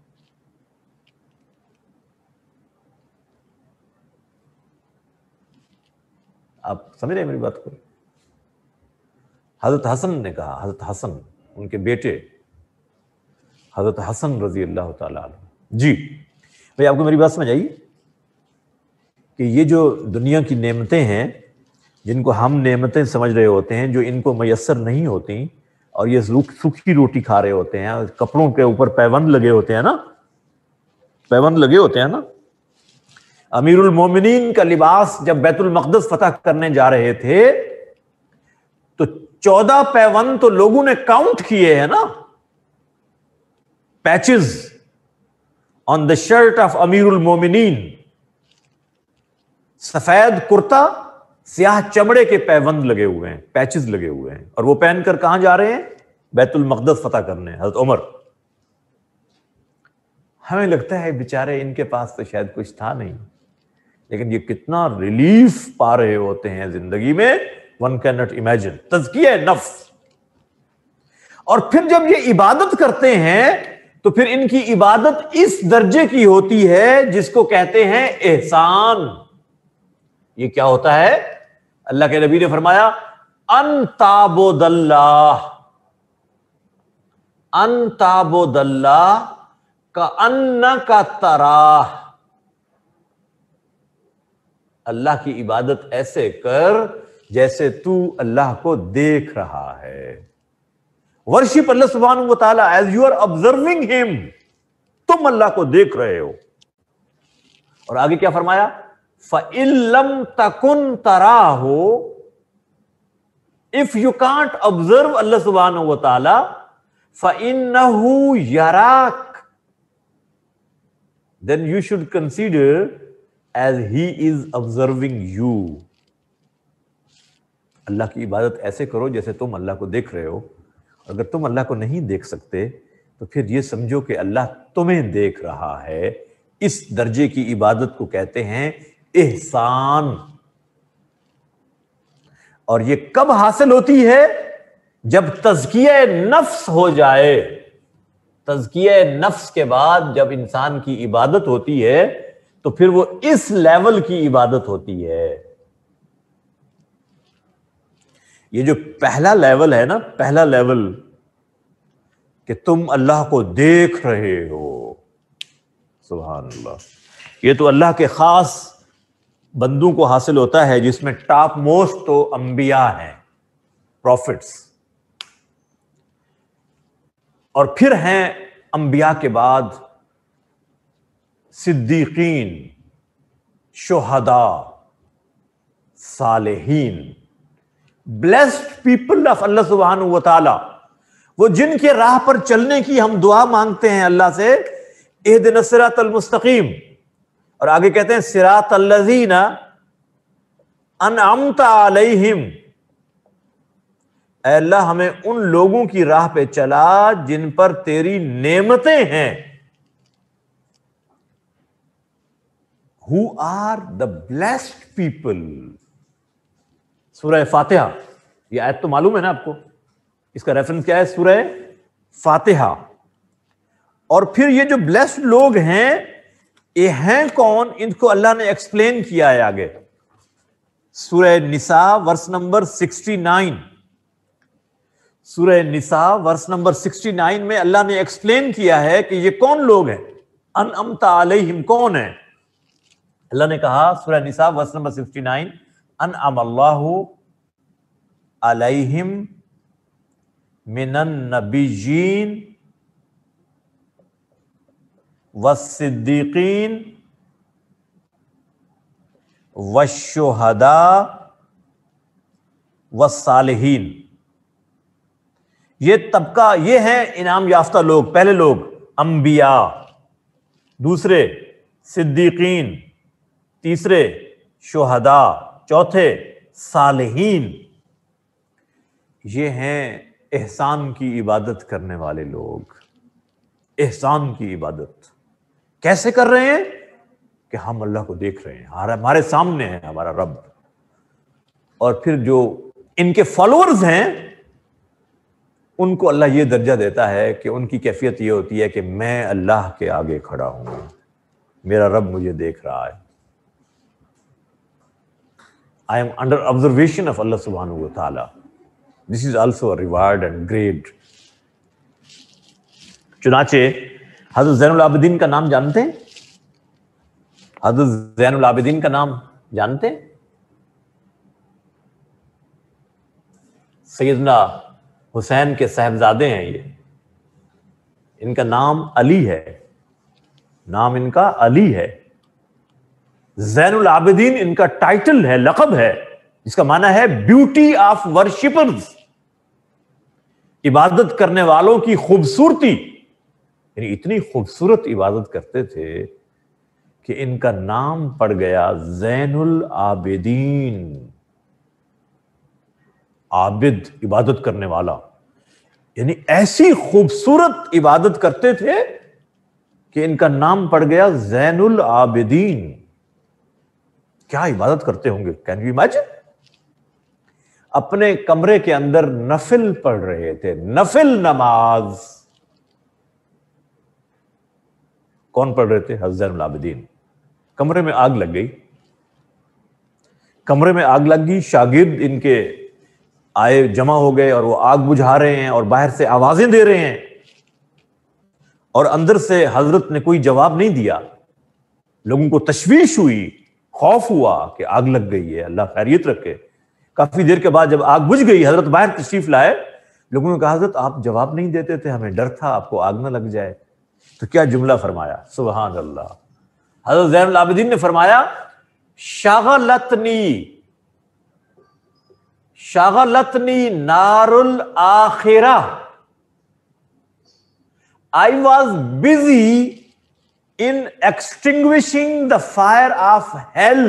आप समझ रहे मेरी बात को हजरत हसन ने कहा हजरत हसन उनके बेटे हजरत हसन रजी अल्लाह जी भाई आपको मेरी बात समझ आई कि ये जो दुनिया की नेमतें हैं जिनको हम नेमतें समझ रहे होते हैं जो इनको मैसर नहीं होती और ये सूखी रोटी खा रहे होते हैं कपड़ों के ऊपर पैबंद लगे होते हैं ना पैबंद लगे होते हैं ना अमीरुल मोमिनीन का लिबास जब बैतुल मकदस फतह करने जा रहे थे तो चौदह पैवन तो लोगों ने काउंट किए हैं ना patches on the shirt of अमीरुल मोमिनीन सफेद कुर्ता सियाह चमड़े के पैबंद लगे हुए हैं पैचेस लगे हुए हैं और वो पहनकर कहां जा रहे हैं बैतुल मकदस फतह करने हजरत उमर हमें लगता है बेचारे इनके पास तो शायद कुछ था नहीं लेकिन ये कितना रिलीफ पा रहे होते हैं जिंदगी में वन कैन नॉट इमेजिन तजकिया नफ्स और फिर जब ये इबादत करते हैं तो फिर इनकी इबादत इस दर्जे की होती है जिसको कहते हैं एहसान ये क्या होता है अल्लाह के नबी ने फरमाया अंताबोदल्ला अंताबोदल्ला का अन्न का तरा अल्लाह की इबादत ऐसे कर जैसे तू अल्लाह को देख रहा है वर्षिप अल्लाह सुबहान तला as you are observing him तुम अल्लाह को देख रहे हो और आगे क्या फरमाया फम तकुन तरा हो if you can't observe Allah सुबहान वाला फिन यराक then you should consider as he is observing you Allah की इबादत ऐसे करो जैसे तुम अल्लाह को देख रहे हो अगर तुम अल्लाह को नहीं देख सकते तो फिर ये समझो कि अल्लाह तुम्हें देख रहा है इस दर्जे की इबादत को कहते हैं एहसान और ये कब हासिल होती है जब तजकिया नफ्स हो जाए तजकिया नफ्स के बाद जब इंसान की इबादत होती है तो फिर वो इस लेवल की इबादत होती है ये जो पहला लेवल है ना पहला लेवल कि तुम अल्लाह को देख रहे हो सुबह अल्लाह ये तो अल्लाह के खास बंदू को हासिल होता है जिसमें टॉप मोस्ट तो अंबिया है प्रॉफिट्स और फिर हैं अंबिया के बाद सिद्दीकीन शोहदा सालेहीन ब्लेस्ड पीपल ऑफ अल्लाह सुबहान वाली वो जिनके राह पर चलने की हम दुआ मांगते हैं अल्लाह से एह दिन मुस्तकीम और आगे कहते हैं सिरात अलहिम अल्लाह हमें उन लोगों की राह पे चला जिन पर तेरी नेमतें हैं who are the blessed people सुरह फातिहा ये आयत तो मालूम है ना आपको इसका रेफरेंस क्या है सूरह फातिहा और फिर ये जो ब्लेस्ड लोग हैं ये हैं कौन इनको अल्लाह ने एक्सप्लेन किया है आगे सूर्य निसा वर्स नंबर 69 सूरह निसा वर्स नंबर 69 में अल्लाह ने एक्सप्लेन किया है कि ये कौन लोग हैं अमता अलैहिम कौन है अल्लाह ने कहा सूर्य निसा वर्स नंबर 69 अनअम अल्लाह अलैहिम मिनन नबीजीन वसिद्दीकीन व वसालहीन ये तबका ये है इनाम याफ्ता लोग पहले लोग अंबिया दूसरे सिद्दीकीन तीसरे शोहदा चौथे सालहीन ये हैं एहसान की इबादत करने वाले लोग एहसान की इबादत कैसे कर रहे हैं कि हम अल्लाह को देख रहे हैं हमारे सामने है हमारा रब और फिर जो इनके फॉलोअर्स हैं उनको अल्लाह ये दर्जा देता है कि उनकी कैफियत ये होती है कि मैं अल्लाह के आगे खड़ा हूं मेरा रब मुझे देख रहा है I am under observation of Allah सुबहान this is also reward and great चुनाचे हजरत जैन आबिदीन का नाम जानते हैं हजरत जैन आबिदीन का नाम जानते हैं सैदना हुसैन के साहबजादे हैं ये इनका नाम अली है नाम इनका अली है जैन आबिदीन इनका टाइटल है लकब है इसका माना है ब्यूटी ऑफ वर्शिपर्स इबादत करने वालों की खूबसूरती यानी इतनी खूबसूरत इबादत करते थे कि इनका नाम पड़ गया जैनुल आबिदीन आबिद इबादत करने वाला यानी ऐसी खूबसूरत इबादत करते थे कि इनका नाम पड़ गया जैनुल आबिदीन क्या इबादत करते होंगे कैन यू इमेजिन अपने कमरे के अंदर नफिल पढ़ रहे थे नफिल नमाज़ कौन पढ़ रहे थे हजर मलाबदीन कमरे में आग लग गई कमरे में आग लग गई शागिर्द इनके आए जमा हो गए और वो आग बुझा रहे हैं और बाहर से आवाजें दे रहे हैं और अंदर से हजरत ने कोई जवाब नहीं दिया लोगों को तशवीश हुई खौफ हुआ कि आग लग गई है अल्लाह खैरियत रखे काफी देर के बाद जब आग बुझ गई हजरत बाहर तशरीफ लाए लोगों ने कहा हजरत आप जवाब नहीं देते थे हमें डर था आपको आग ना लग जाए तो क्या जुमला फरमाया सुबह अल्लाह हजरत जैन आबदीन ने फरमाया शाहलतनी शाहलतनी नारुल आखिरा I was busy in extinguishing the fire of hell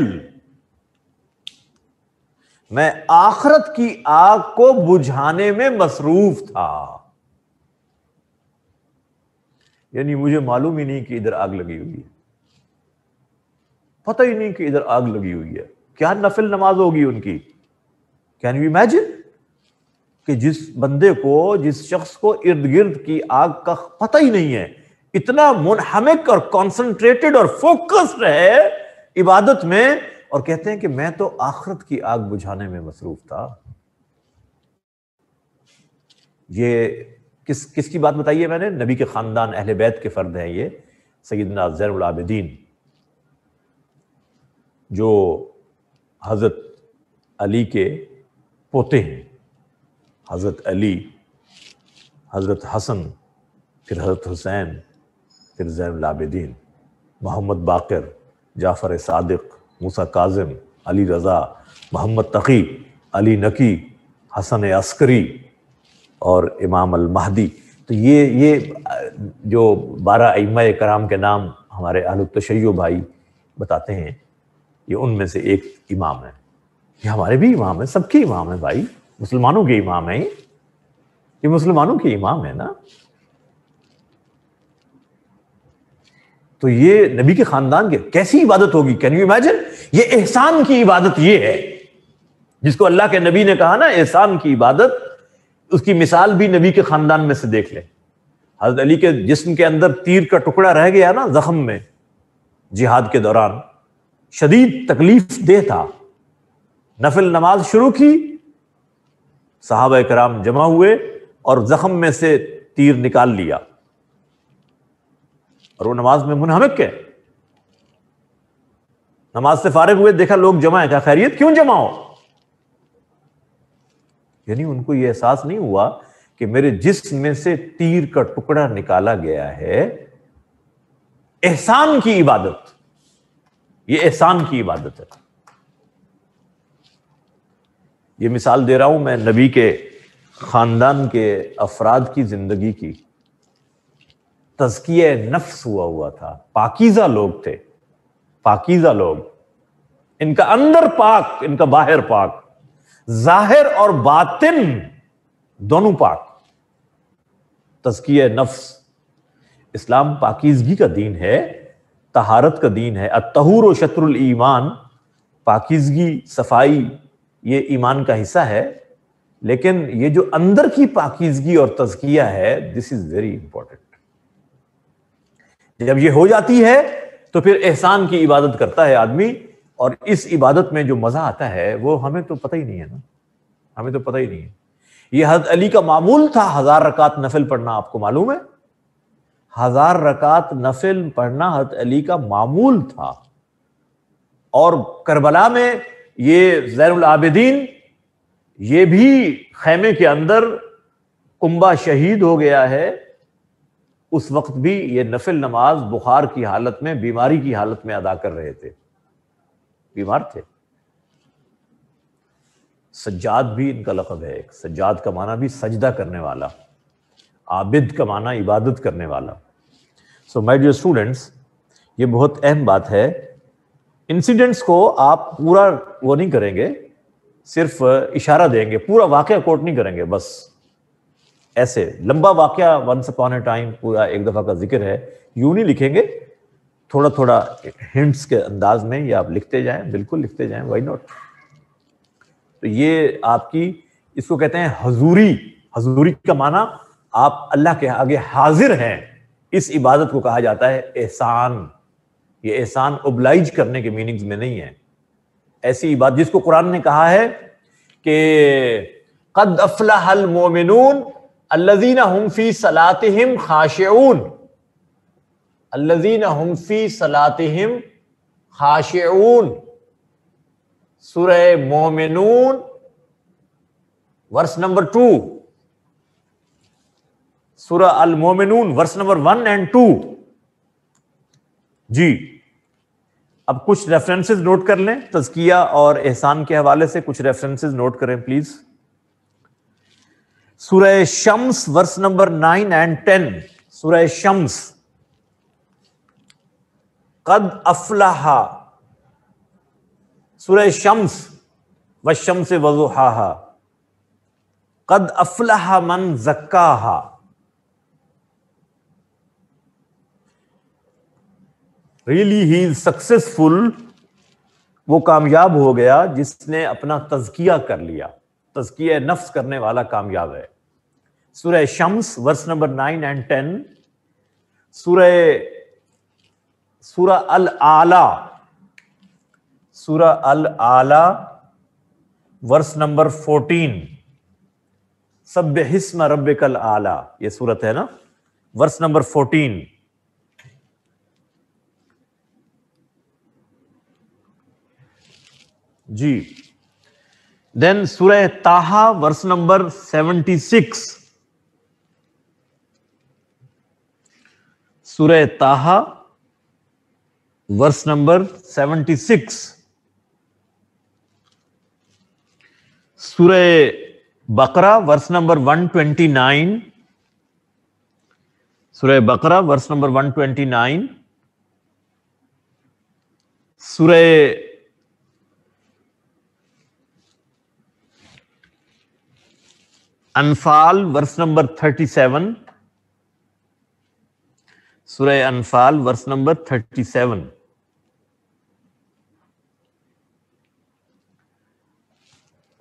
मैं आखरत की आग को बुझाने में मसरूफ था यानी मुझे मालूम ही नहीं कि इधर आग लगी हुई है पता ही नहीं कि इधर आग लगी हुई है क्या नफिल नमाज होगी उनकी कैन यू इमेजिन कि जिस बंदे को जिस शख्स को इर्द गिर्द की आग का पता ही नहीं है इतना मुनहमिक और कॉन्सेंट्रेटेड और फोकस्ड है इबादत में और कहते हैं कि मैं तो आखरत की आग बुझाने में मसरूफ था ये किस किसकी बात बताई है मैंने नबी के ख़ानदान अहल बैत के फ़र्द हैं ये सैदना ज़ैनआबद्दीन जो हज़रत अली के पोते हैं हज़रत अली हज़रत हसन फिर हज़रत हुसैन फिर ज़ैनआबद्दीन मोहम्मद बाकर जाफ़र सादिक मूसा काजम अली रज़ा मोहम्मद तकी अली नकी हसन अस्करी और इमाम अलमहदी तो ये ये जो बारह इम कराम के नाम हमारे आलुतशैय भाई बताते हैं ये उनमें से एक इमाम है ये हमारे भी इमाम है सबके इमाम है भाई मुसलमानों के इमाम है ये मुसलमानों के इमाम है ना तो ये नबी के खानदान के कैसी इबादत होगी कैन यू इमेजिन ये एहसान की इबादत ये है जिसको अल्लाह के नबी ने कहा ना एहसान की इबादत उसकी मिसाल भी नबी के खानदान में से देख ले हजरत अली के जिस्म के अंदर तीर का टुकड़ा रह गया ना जख्म में जिहाद के दौरान शदीद तकलीफ दे था नफिल नमाज शुरू की साहब कराम जमा हुए और जख्म में से तीर निकाल लिया और वो नमाज में मुनहमक है नमाज से फारिग हुए देखा लोग जमा है क्या खैरियत क्यों जमा हो यानी उनको ये एहसास नहीं हुआ कि मेरे जिस्म में से तीर का टुकड़ा निकाला गया है एहसान की इबादत ये एहसान की इबादत है ये मिसाल दे रहा हूं मैं नबी के खानदान के अफराद की जिंदगी की तजकिया नफ्स हुआ हुआ था पाकिजा लोग थे पाकिजा लोग इनका अंदर पाक इनका बाहर पाक जाहिर और बातिन दोनों पाक तस्किय नफ्स इस्लाम पाकिजगी का दीन है तहारत का दीन है अतहूर शत्रुल ईमान पाकिजगी सफाई ये ईमान का हिस्सा है लेकिन ये जो अंदर की पाकिजगी और तजकिया है दिस इज वेरी इंपॉर्टेंट जब ये हो जाती है तो फिर एहसान की इबादत करता है आदमी और इस इबादत में जो मज़ा आता है वो हमें तो पता ही नहीं है ना हमें तो पता ही नहीं है ये हज अली का मामूल था हज़ार रकात नफिल पढ़ना आपको मालूम है हज़ार रकात नफिल पढ़ना हज अली का मामूल था और करबला में ये जैनुल आबिदीन ये भी खैमे के अंदर कुंबा शहीद हो गया है उस वक्त भी ये नफिल नमाज बुखार की हालत में बीमारी की हालत में अदा कर रहे थे बीमार थे सज्जाद भी इनका लकब है एक सज्जाद का माना भी सजदा करने वाला आबिद का माना इबादत करने वाला सो माय डियर स्टूडेंट्स ये बहुत अहम बात है इंसिडेंट्स को आप पूरा वो नहीं करेंगे सिर्फ इशारा देंगे पूरा वाक्य कोट नहीं करेंगे बस ऐसे लंबा वाक्य वंस अपॉन ए टाइम पूरा एक दफा का जिक्र है यूं नहीं लिखेंगे थोड़ा थोड़ा हिंट्स के अंदाज में या आप लिखते जाएं बिल्कुल लिखते जाएं वाई नॉट तो ये आपकी इसको कहते हैं हजूरी हजूरी का माना आप अल्लाह के आगे हाजिर हैं इस इबादत को कहा जाता है एहसान ये एहसान उबलाइज करने के मीनिंग्स में नहीं है ऐसी इबादत जिसको कुरान ने कहा है कि कद अफलाहल मोमिन अल्लाजीना हम फी सलातहिम खाशऊन अल्लजीन हमफी सलातम खाशून सुर मोमिनून वर्स नंबर टू सुर अल मोमिनून verse number one and two जी अब कुछ रेफरेंसेस नोट कर लें तजकिया और एहसान के हवाले से कुछ रेफरेंसेस नोट करें प्लीज सुरह शम्स verse number nine and ten सुरह शम्स कद अफलाहा सुरह शम्स व शम्स वजुहा कद अफलाहा मन जक्का रियली ही सक्सेसफुल वो कामयाब हो गया जिसने अपना तजकिया कर लिया तजकिया नफ्स करने वाला कामयाब है सूर्य शम्स verse number nine and ten सूर्य सूरा अल आला सूरा अल आला वर्स नंबर फोर्टीन सभ्य हिस्म रब कल आला ये सूरत है ना वर्स नंबर फोर्टीन जी देन सूरह ताहा वर्स नंबर सेवेंटी सिक्स सूरह ताहा verse number 76 surah baqarah verse number 129 surah baqarah verse number 129 surah अनफाल वर्स नंबर 37 सूरह अनफाल वर्स नंबर 37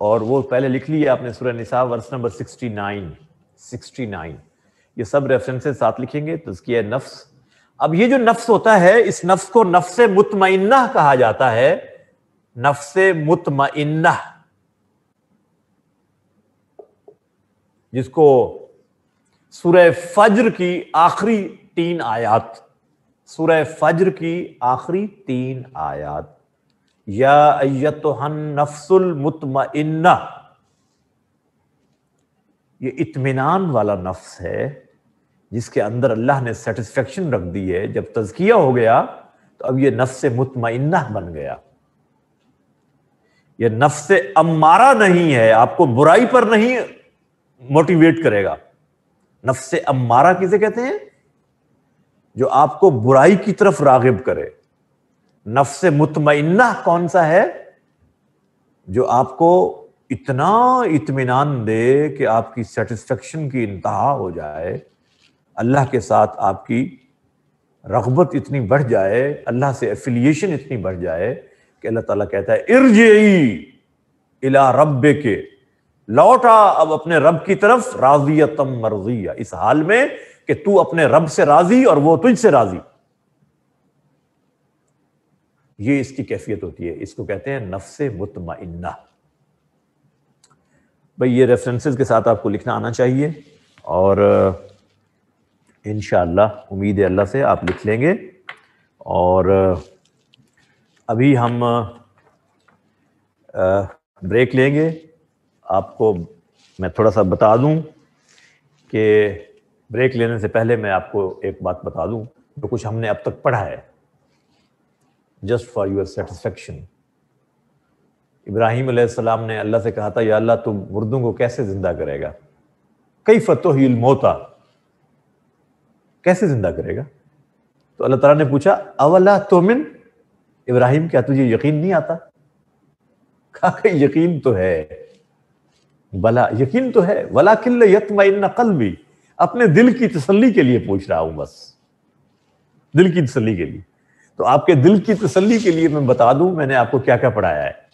और वो पहले लिख लिया आपने सूर्य निशा वर्ष नंबर 69 69 ये सब रेफरेंसेस साथ लिखेंगे तो इसकी है नफ्स अब ये जो नफ्स होता है इस नफ्स को नफ्स मुतमना कहा जाता है नफ्स मुतमना जिसको सूर्य फज्र की आखिरी तीन आयात सूर्य फज्र की आखिरी तीन आयात या अयतहन नफसुल मुतम ये इतमान वाला नफ्स है जिसके अंदर अल्लाह ने सेटिस्फेक्शन रख दी है जब तजकिया हो गया तो अब ये नफ्स मुतमइन्ना बन गया ये नफ्स अम्मारा नहीं है आपको बुराई पर नहीं मोटिवेट करेगा नफ्स अम्मारा किसे कहते हैं जो आपको बुराई की तरफ रागिब करे नफ्स मुतमना कौन सा है जो आपको इतना इतमान दे कि आपकी सेटिस्फेक्शन की इंतहा हो जाए अल्लाह के साथ आपकी रगबत इतनी बढ़ जाए अल्लाह से एफिलिएशन इतनी बढ़ जाए कि अल्लाह ताला कहता है इर्जई इला रब के लौटा अब अपने रब की तरफ तम मर्जिया इस हाल में कि तू अपने रब से राजी और वो तुझसे राजी ये इसकी कैफियत होती है इसको कहते हैं नफ्स मुतमाइन्ना भाई ये रेफरेंसेस के साथ आपको लिखना आना चाहिए और इन उम्मीद है अल्लाह से आप लिख लेंगे और अभी हम ब्रेक लेंगे आपको मैं थोड़ा सा बता दूं कि ब्रेक लेने से पहले मैं आपको एक बात बता दूं जो तो कुछ हमने अब तक पढ़ा है just for your satisfaction Ibrahim सलाम ने अल्लाह से कहा था या अल्लाह तुम मुर्दों को कैसे जिंदा करेगा कई फतोह मोता कैसे जिंदा करेगा तो अल्लाह तला ने पूछा अवला तोमिन इब्राहिम क्या तुझे यकीन नहीं आता कहा यकीन तो है बला यकीन तो है वला किल नकल भी अपने दिल की तसल्ली के लिए पूछ रहा हूं बस दिल की तसल्ली के लिए तो आपके दिल की तसल्ली के लिए मैं बता दूं मैंने आपको क्या क्या पढ़ाया है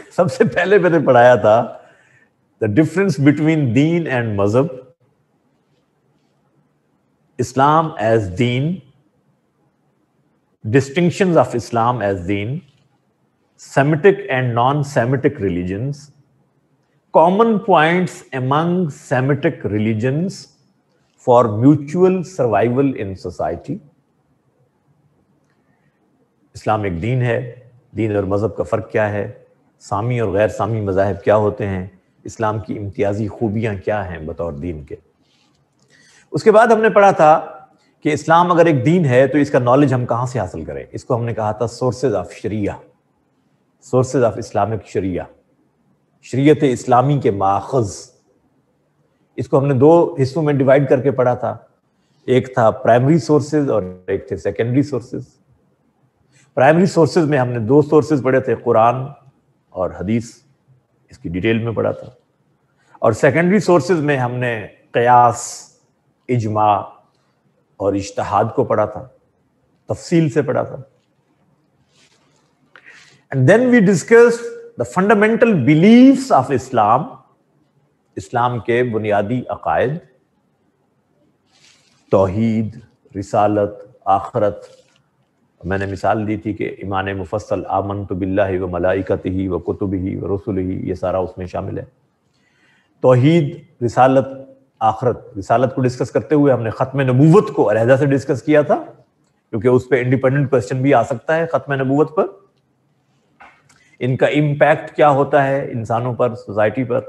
[laughs] सबसे पहले मैंने पढ़ाया था द डिफरेंस बिटवीन दीन एंड मजहब इस्लाम एज दीन डिस्टिंक्शन ऑफ इस्लाम एज दीन semitic and non semitic religions common points among semitic religions for mutual survival in society. Islam एक दीन है दीन और मज़हब का फ़र्क क्या है सामी और गैर सामी मज़ाहब क्या होते हैं इस्लाम की इम्तियाजी खूबियां क्या हैं बतौर दीन के उसके बाद हमने पढ़ा था कि इस्लाम अगर एक दीन है तो इसका नॉलेज हम कहाँ से हासिल करें इसको हमने कहा था सोर्सेज ऑफ शरिया सोर्सेज ऑफ इस्लामिक शरिया शरीत इस्लामी के माखज़ इसको हमने दो हिस्सों में डिवाइड करके पढ़ा था एक था प्राइमरी सोर्सेज और एक थे सेकेंडरी सोर्सेज प्राइमरी सोर्सेज में हमने दो सोर्सेज पढ़े थे कुरान और हदीस इसकी डिटेल में पढ़ा था और सेकेंडरी सोर्सेज में हमने कयास इजमा और इश्तहाद को पढ़ा था तफसील से पढ़ा था and then we discuss the fundamental belief of Islam Islam के बुनियादी अकायद तोहद रिसालत आखरत मैंने मिसाल दी थी कि ईमान मुफसल आमन तो बिल्ला व मलाइकत ही व कुतुब ही व रसुल ही ये सारा उसमें शामिल है तोहद रिसालत आखरत रिसालत को डिस्कस करते हुए हमने ख़त्म नबूवत को अलहदा से डिस्कस किया था क्योंकि उस पर इंडिपेंडेंट क्वेश्चन भी आ सकता है ख़त्म नबूवत पर इनका इम्पैक्ट क्या होता है इंसानों पर सोसाइटी पर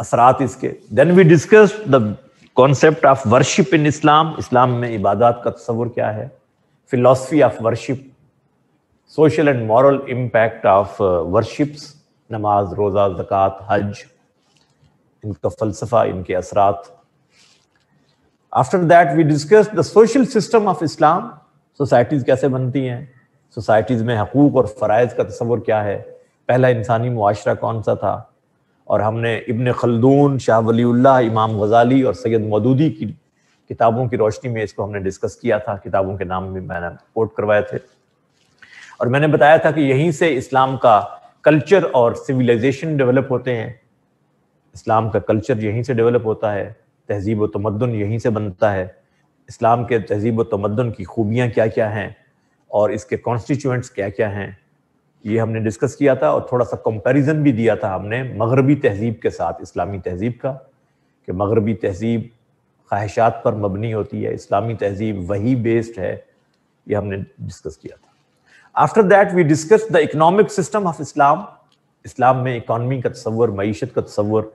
असरात इसके then we discuss the concept of worship in Islam Islam में इबादत का तस्वर क्या है philosophy of worship social and moral impact of worships नमाज रोज़ा ज़क़़त हज इनका फ़लसफ़ा इनके असरात after that we discuss the social system of Islam societies कैसे बनती हैं सोसाइटीज़ में हकूक़ और फ़रज़ का तस्वुर क्या है पहला इंसानी मुआरा कौन सा था और हमने इबन खलदून शाह वलील्ला इमाम गजाली और सैयद मदूदी की किताबों की रोशनी में इसको हमने डिस्कस किया था किताबों के नाम भी मैंने कोट करवाए थे और मैंने बताया था कि यहीं से इस्लाम का कल्चर और सिविलाइजेशन डेवलप होते हैं इस्लाम का कल्चर यहीं से डेवलप होता है तहजीब व तमदन यहीं से बनता है इस्लाम के तहजीब व तमदन की खूबियाँ क्या क्या हैं और इसके कॉन्स्टिट्यूंट्स क्या क्या हैं ये हमने डिस्कस किया था और थोड़ा सा कंपैरिजन भी दिया था हमने मगरबी तहजीब के साथ इस्लामी तहजीब का कि मगरबी तहजीब ख्वाहिशात पर मबनी होती है इस्लामी तहजीब वही बेस्ड है ये हमने डिस्कस किया था after that we discuss the economic system of Islam Islam में इकॉनमी का तस्वर मीशत का तस्वर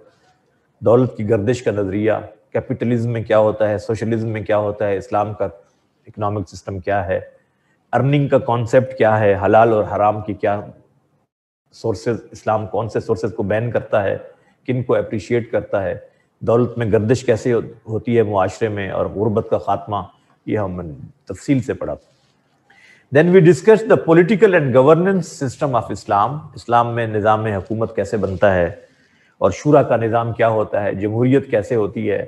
दौलत की गर्दिश का नज़रिया कैपिटलिज्म में क्या होता है सोशलिज्म में क्या होता है इस्लाम का इकनॉमिक सिस्टम क्या है अर्निंग का कॉन्सेप्ट क्या है हलाल और हराम की क्या सोर्सेज इस्लाम कौन से सोर्सेज को बैन करता है किन को अप्रिशिएट करता है दौलत में गर्दिश कैसे होती है मुआरे में और गुरबत का खात्मा ये हम तफसील से पढ़ा था then we discuss the political and governance system of Islam Islam में निज़ाम हुकूमत कैसे बनता है और शुरा का निज़ाम क्या होता है जमहूरीत कैसे होती है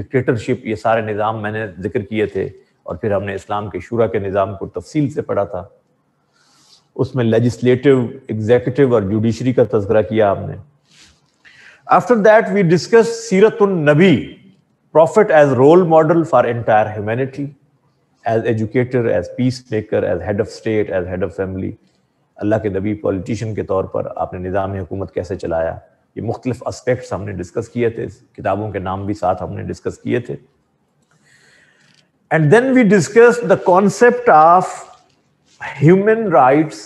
डिक्टेटरशिप ये सारे निज़ाम मैंने जिक्र किए थे और फिर हमने इस्लाम के शुरा के निज़ाम को तफसील से पढ़ा था उसमें लेजिस्लेटिव एग्जीक्यूटिव और जुडिशरी का तस्करा किया हमने आफ्टर दैट वी डिस्कस सीरत नबी prophet as role model for entire humanity as educator as peace maker as head of state as head of family Allah के नबी पॉलिटिशियन के तौर पर आपने निज़ाम हुकूमत कैसे चलाया ये मुख्तलिफ आस्पेक्ट्स हमने डिस्कस किए थे किताबों के नाम भी साथ हमने डिस्कस किए थे And then we discussed the concept of human rights.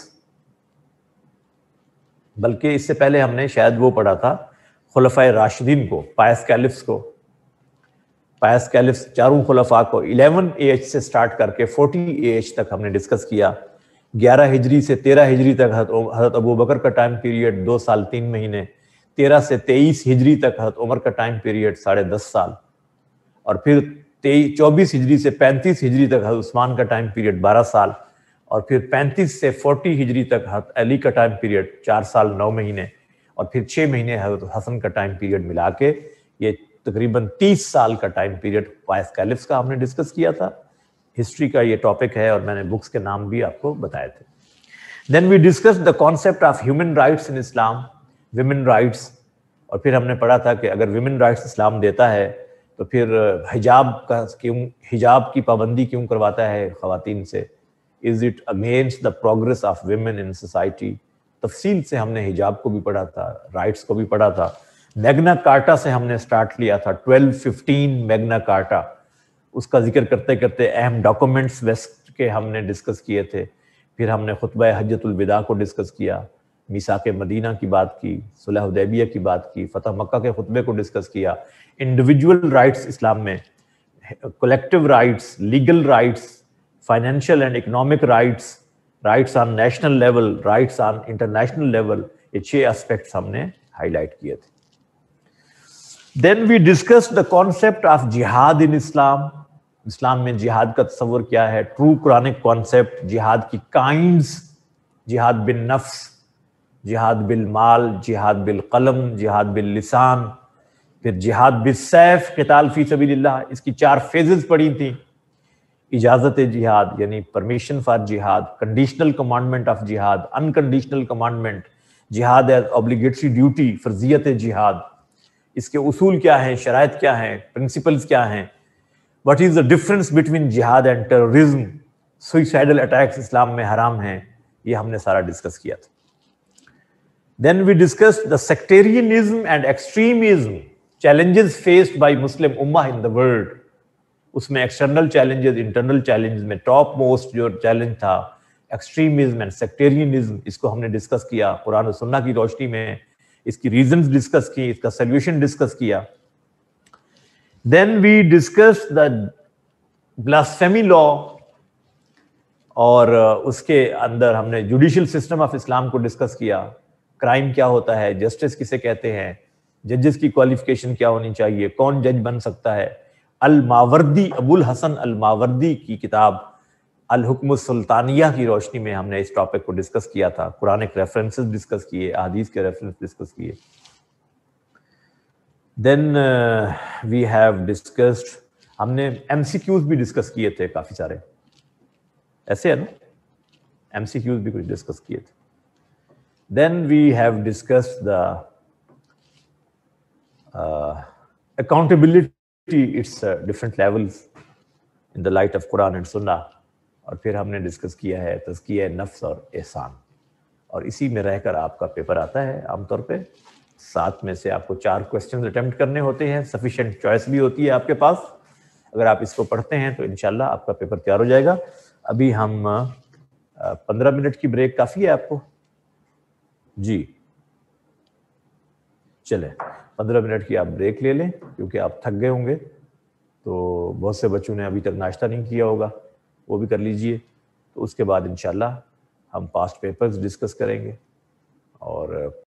बल्कि इससे पहले हमने शायद वो पढ़ा था खुलफा राशिदीन को पायस कैलिफ्स को पायस कैलिफ्स चारों खुलफा को 11 एच से स्टार्ट करके 40 एच तक हमने डिस्कस किया 11 हिजरी से 13 हिजरी तक हजरत अबू बकर का टाइम पीरियड दो साल तीन महीने 13 से 23 हिजरी तक हजरत उमर का टाइम पीरियड साढ़े दस साल और फिर तेईस चौबीस हिजरी से पैंतीस हिजरी तक हजरत उस्मान का टाइम पीरियड बारह साल और फिर पैंतीस से फोर्टी हिजरी तक हजरत अली का टाइम पीरियड चार साल नौ महीने और फिर छः महीने हजरत हसन का टाइम पीरियड मिला के ये तकरीबन तीस साल का टाइम पीरियड वायस कैलिप्स का हमने डिस्कस किया था हिस्ट्री का ये टॉपिक है और मैंने बुक्स के नाम भी आपको बताए थे then we discuss the concept of human rights in Islam women rights और फिर हमने पढ़ा था कि अगर वुमेन राइट्स इस्लाम देता है तो फिर हिजाब का क्यों हिजाब की पाबंदी क्यों करवाता है ख़वातीन से is it against the progress of women in society तफसील से हमने हिजाब को भी पढ़ा था राइट्स को भी पढ़ा था मैगना कार्टा से हमने स्टार्ट लिया था 1215 मैगना कार्टा उसका जिक्र करते करते अहम डॉक्यूमेंट्स वेस्ट के हमने डिस्कस किए थे फिर हमने खुतब हजरतुलविदा को डिस्कस किया मीसा के मदीना की बात की सुलहदैबिया की बात की फतह मक्का के खुतबे को डिस्कस किया इंडिविजुअल राइट्स इस्लाम में collective rights legal rights financial and economic rights rights on national level rights on international level ये छह एस्पेक्ट हमने हाईलाइट किए थे then we discuss the concept of जिहाद इन इस्लाम इस्लाम में जिहाद का तस्वर क्या है ट्रू कुरानिक कॉन्सेप्ट जिहाद की काइंड जिहाद बिन नफ्स जिहाद बिल माल जिहाद बिल कलम जिहाद बिल लिसान फिर जिहाद बिल सैफ कताल फी सबील्ला इसकी चार फेजेस पड़ी थी इजाज़त जिहाद यानी परमिशन फॉर जिहाद कंडीशनल कमांडमेंट ऑफ जिहाद अनकंडीशनल कमांडमेंट जिहाद एज ऑब्लिगेटरी ड्यूटी फर्जियत जिहाद इसके उसूल क्या हैं शराय क्या हैं प्रिंसिपल्स क्या हैं what is the difference between जिहाद and terrorism suicidal attacks Islam में हराम हैं ये हमने सारा डिस्कस किया था Then we discussed the sectarianism and extremism challenges faced by Muslim Ummah in the world. उसमें एक्सटर्नल चैलेंजेस इंटरनल चैलेंजेस में टॉप मोस्ट जो चैलेंज था एक्सट्रीमिज्म एंड सेक्टेरियनिज्म इसको हमने डिस्कस किया कुरान और सुन्ना की रोशनी में इसकी रीजंस डिस्कस की इसका सोल्यूशन डिस्कस किया then we discuss the blasphemy law और uh, उसके अंदर हमने जुडिशियल सिस्टम ऑफ इस्लाम को डिस्कस किया क्राइम क्या होता है जस्टिस किसे कहते हैं जजेस की क्वालिफिकेशन क्या होनी चाहिए कौन जज बन सकता है अल मावर्दी अबुल हसन अल मावर्दी की किताब अल हुक्म सुल्तानिया की रोशनी में हमने इस टॉपिक को डिस्कस किया था कुरानिक रेफरेंसेस डिस्कस किए अदीस के रेफरेंस डिस्कस किए देन वी हैव डिस्कस्ड हमने एम भी डिस्कस किए थे काफी सारे ऐसे है ना एम भी कुछ डिस्कस किए थे Then we have discussed the uh, accountability, its uh, different levels in the light of Quran and Sunnah. और फिर हमने डिस्कस किया है तस्किया नफ्स और एहसान और इसी में रहकर आपका पेपर आता है आमतौर पे सात में से आपको चार क्वेश्चन अटेम्प्ट करने होते हैं सफिशेंट चॉइस भी होती है आपके पास अगर आप इसको पढ़ते हैं तो इनशाला आपका पेपर तैयार हो जाएगा अभी हम पंद्रह मिनट की ब्रेक काफ़ी है आपको जी चले पंद्रह मिनट की आप ब्रेक ले लें क्योंकि आप थक गए होंगे तो बहुत से बच्चों ने अभी तक नाश्ता नहीं किया होगा वो भी कर लीजिए तो उसके बाद इन हम पास्ट पेपर्स डिस्कस करेंगे और